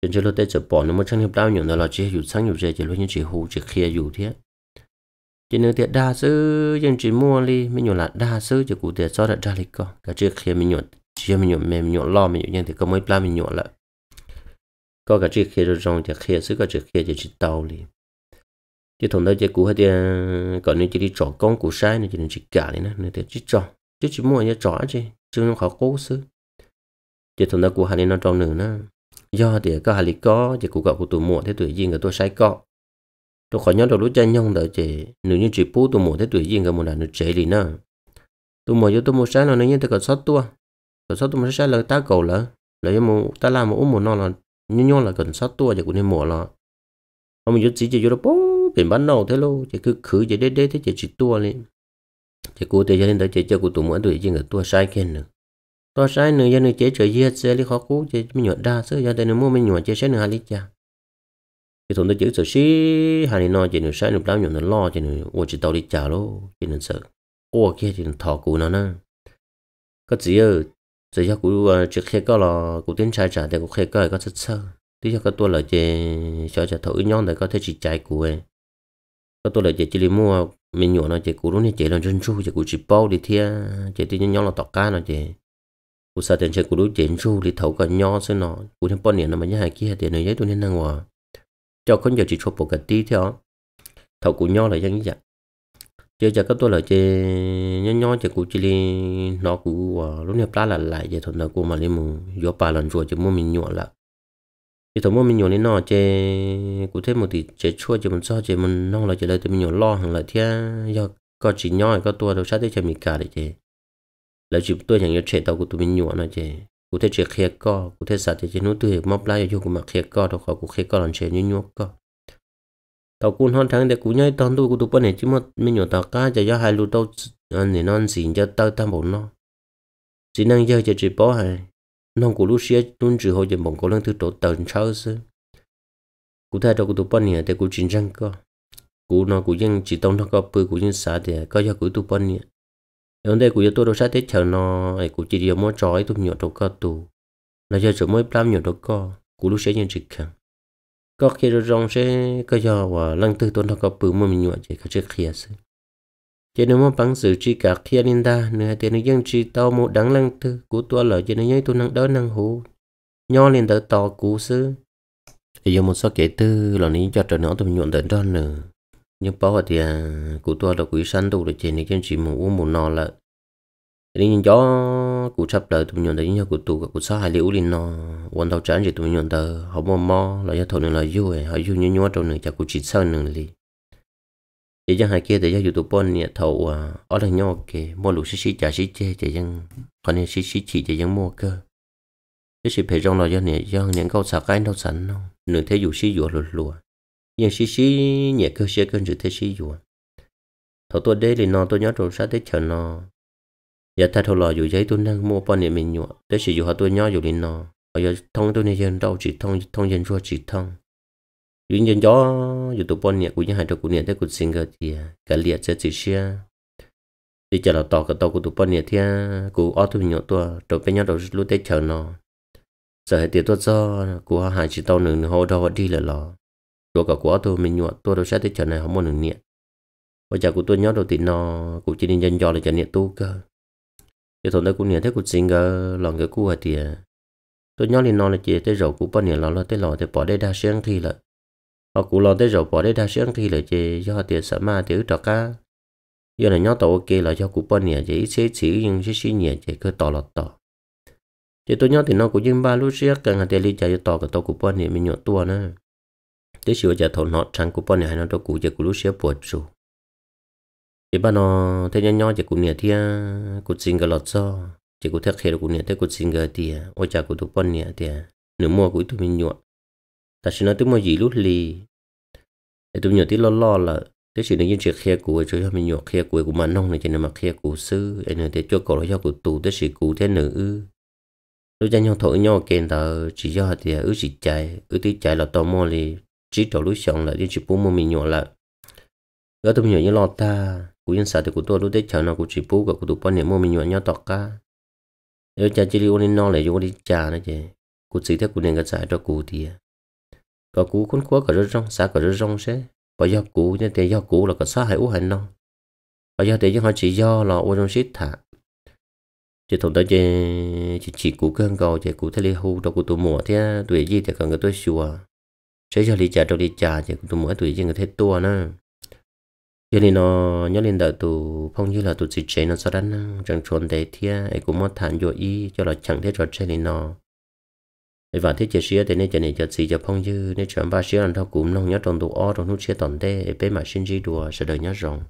chẳng chỉ lúc tới chợ bỏ nó mới chẳng hiểu đau nhiều là chỉ hiểu sáng hiểu dễ chỉ lúc những chỉ hú chỉ khía hiểu thế chỉ nếu tiệt đa sư dân chỉ mua đi mới nhổn là đa sư chỉ cụ tiệt cho đặt ra lịch con cả trước khi mình nhổn chưa mình nhổn mềm mình nhổn lo mình nhổn nhưng thì có mấy plan mình nhổn lại có cả trước khi rồi rong thì khi sư cả trước khi thì chỉ tàu đi chỉ thằng đó chỉ cụ hay tiệt còn nếu chỉ đi chọn con cụ sai nữa chỉ nên chỉ cả đi nữa nên tiệt chỉ trọ chứ chỉ mua nhớ chọn chứ chứ không khó cố sư chỉ thằng đó cụ hay nên nó trọ nữa nữa do thì có hay lịch có chỉ cụ gặp cụ tụ mua thế tuổi gì người tôi sai co tôi khỏi nhớ được lúc chân nhông đợi chị nếu như chị bố tôi muốn thế tuổi gì cái một đàn được trẻ đi nè tôi mở cho tôi một sáng là nếu như tôi còn sót tua, còn sót tôi một sáng là ta cầu là lấy một ta làm một ôm một non là như nhon là cần sót tua giờ cũng nên mùa là không mình chỉ chỉ cho nó bố biển bán đầu thế luôn chỉ cứ khử chỉ đế đế thế chỉ chỉ tua lên chỉ cố thế cho nên tới chỉ cho của tụi mỗi tuổi gì cả tua sai khen nữa tua sai nữa cho nên chế trời hết xe đi khó cố chế mình nhọn đa sứ cho nên mua mình nhọn chế sẽ nữa hai lít cha thì thằng đó chữ sợ xí hà ni nó chỉ nó sai nó đau nhộn lo chỉ nó ô chỉ tàu đi chả lô chỉ nó sợ ô kia chỉ nó thọ cú nó nè có gì ơi chỉ cho cú trước khi có là cú tiến sai trả thì cú khi có có sợ sợ tí cho cái tôi là chỉ sợ trả thổi nhon để có thể chỉ chạy cú ấy có tôi là chỉ chỉ mua mình nhổ nó chỉ cú luôn này chỉ là chân chu chỉ cú chỉ bao đi thia chỉ tí nhon là tọt cá nó chỉ cú sao tiền chỉ cú lúc chỉ chu thì thấu cả nhon xin nó cú thêm bao nhiêu nó mà nhá hai kia thì nó giấy tôi nên năng hòa cho con giờ chỉ cho bộ cái tí theo thầu cũng nho là như vậy giờ giờ các tôi là chơi nho nho chơi cũng chỉ nó cũng ờ, lúc này plá là lại giờ thằng nào cũng mà lên mù gió bà lần rồi chơi mua mình nhọ là thì thằng mua mình nhọ nên nó chơi cũng thêm một thì chơi chua chơi mình sao chơi mình nong là chơi lại thì mình nhọ lo hàng lại thế do có chỉ nho các tôi đâu sát tới chơi mình cả để chơi là chỉ tôi chẳng nhớ chơi tàu của tụi mình nhọ nó chơi cụ thể chỉ khía co cụ thể sợ thì chỉ nuốt từ móc lại cho cụ mà khía co đâu khỏi cụ khía co làm chế như nhóc co tàu cún hoàn thành để cụ nhảy tàu tu cụ tụ bên này chỉ một mình nhỏ tàu cá giờ do hai lũ tàu anh này non xin cho tàu tam bổn nó chỉ năng giờ chỉ chỉ bỏ hay non cụ lũ xía tuân chỉ hồi giờ bọn cô lần thứ tổ tần sau sư cụ thể tàu cụ tụ bên này để cụ chiến tranh co cụ nó cụ dân chỉ tông nó có bự cụ dân xã thì có do cụ tụ bên này yon đây của tôi đâu sát tết chờ nó ấy của chị điều mỗi trói tôi nhựa đầu co tù là giờ chỗ mới plam nhựa đầu co của lúc sẽ nhân dịch khăn có khi rồi rong sẽ có do và lăng tư tuần thao có bự mà mình nhựa chỉ có chiếc khía sư chỉ nếu mà bằng sự chi cả kia nên ta nữa thì nó dân chi tao một đắng lăng tư của tôi là chỉ nó nhớ tôi năng đỡ năng hú nho lên tới tò cú sư thì giờ một số kể tư là ní cho trở nó tôi nhuận tới đó nữa nhưng bảo thì à, cụ tôi là quỹ sanh tu là chỉ này chân chỉ một uống một nọ là nên những chó cụ chấp lời tụi nhon tới nhớ cụ tu cụ sao hai liễu lên nọ quan đầu chán gì tụi nhận thấy họ mò mò là do thổi nữa là vui họ vui nhớ nhau trong này chả cụ chỉ sau nữa li chỉ chẳng hai kia để cho youtube bọn nè thầu à ở đây nhau kì mua lũ xí xí chả xí chê chả chẳng còn nên xí xí chỉ chả chẳng mua cơ cái phải trong là do nè do những câu xả cái đâu sẵn không nửa thế dù xí dù lụt lụa nhẹ xí xí nhẹ cơ xe cơn dự thế xí dù thầu tôi đấy thì nó tôi nhớ rồi sát thế chờ nó giờ ta thầu lò dù giấy tôi nâng mua bao nhiêu mình nhọ thế sử dụng họ tôi nhớ dù thì nó bây giờ thông tôi nên dân đau chỉ thông thông dân rồi chỉ thông dù dân gió dù tụi bao nhiêu của những hai trò của nhiệt thế của xin cơ thì à, cả liệt sẽ chỉ xe thì chờ là tàu cả tàu của tụi bao nhiêu thì à, của ở tôi nhọ tôi trộn bên nhau rồi lúc thế chờ nó giờ hết tiền tôi cho của hai chỉ tàu nửa nửa hồ đâu đi là lò chỗ cả quá tôi mình nhọ tôi đâu sẽ tới chuyện này không muốn được nhẹ bây giờ của tôi nhớ đầu thì nó cũng chỉ nên dân cho là chuyện nhẹ tôi cơ giờ thằng tôi cũng nhẹ thế cũng xin cơ lòng cái cua thì à. tôi nhớ lên nó là chỉ tới rầu cũng bao nhiêu lo là tới lò thì bỏ đây đa sáng thì là họ cũng lo tới rầu bỏ đây đa sáng thì là chỉ do tiền sợ ma tiểu trọ cá giờ là nhớ tàu kia là cho cũng bao nhiêu chỉ ít xí xí nhưng xí xí nhẹ chỉ cứ to lọt to chỉ tôi nhớ thì nó cũng nhưng ba lúc xí cần hạt tiền ly chạy cho to cả tàu cũng bao nhiêu mình nhọ tua nữa tí xíu giờ thầu nó chẳng cú bọn này nó đâu cú giờ cú lúc xíu bỏ chú thì bà nó thế nhau nhau giờ cú nè thì cú xin cái lọt cho chỉ cú thắc hiểu cú nè thấy cú xin cái thì ôi cha cú tụ bọn nè thì nửa mua cú tụi mình nhọn ta xin nó tụi mua gì lúc lì để tụi nhọn tí lo lo là thế chỉ nên chuyện khe cú cho cho mình nhọn khe cú của mà nông này cho nên mà khe cú xứ, ấy nữa thì cho cậu nó cho cú tụ thế chỉ cú thế nữ lúc cha nhau thổi nhau kèn tờ chỉ do thì ứ chỉ chạy ứ tí chạy là tò mò li chỉ trổ lối sống là đi chỉ bố mình nhỏ là gỡ tụi nhỏ như lo ta cú yên sợ thì cú tôi lúc đấy chờ nào cú chỉ bố của tụi bọn này mua mình nhỏ nhau tọt cá nếu cha chỉ đi uống no lại uống đi cha nữa chứ cú chỉ thế cú nên cái giải cho cú thì à. có cú khốn khó cả rất rong xã cả rất rong sẽ có do cú nhưng tiền do cú là cả xã hải u hành nông có do tiền nhưng họ chỉ do là ôn trong sít thả chỉ thông tới chỉ chỉ chỉ cú cơn cầu chỉ cú thấy li hưu đâu cú tụi mùa thế tuổi gì thì cần người tôi xua sẽ cho đi trả cho đi trả thì tụi mỗi tụi chứ người thấy tua nữa cho nên nó nhớ lên đợi tụ phong như là tụ chỉ chế nó sao đó chẳng trốn để thì ấy cũng mất thản rồi ý cho là chẳng thế trò chế nên nó ấy và thiết chế xía thế nên cho nên cho chỉ cho phong như nên chuẩn ba xía ăn thao cũng nông nhớ trong tụ o trong nút xía tòn tê ấy bé mà xin gì đùa sẽ đợi nhớ rộng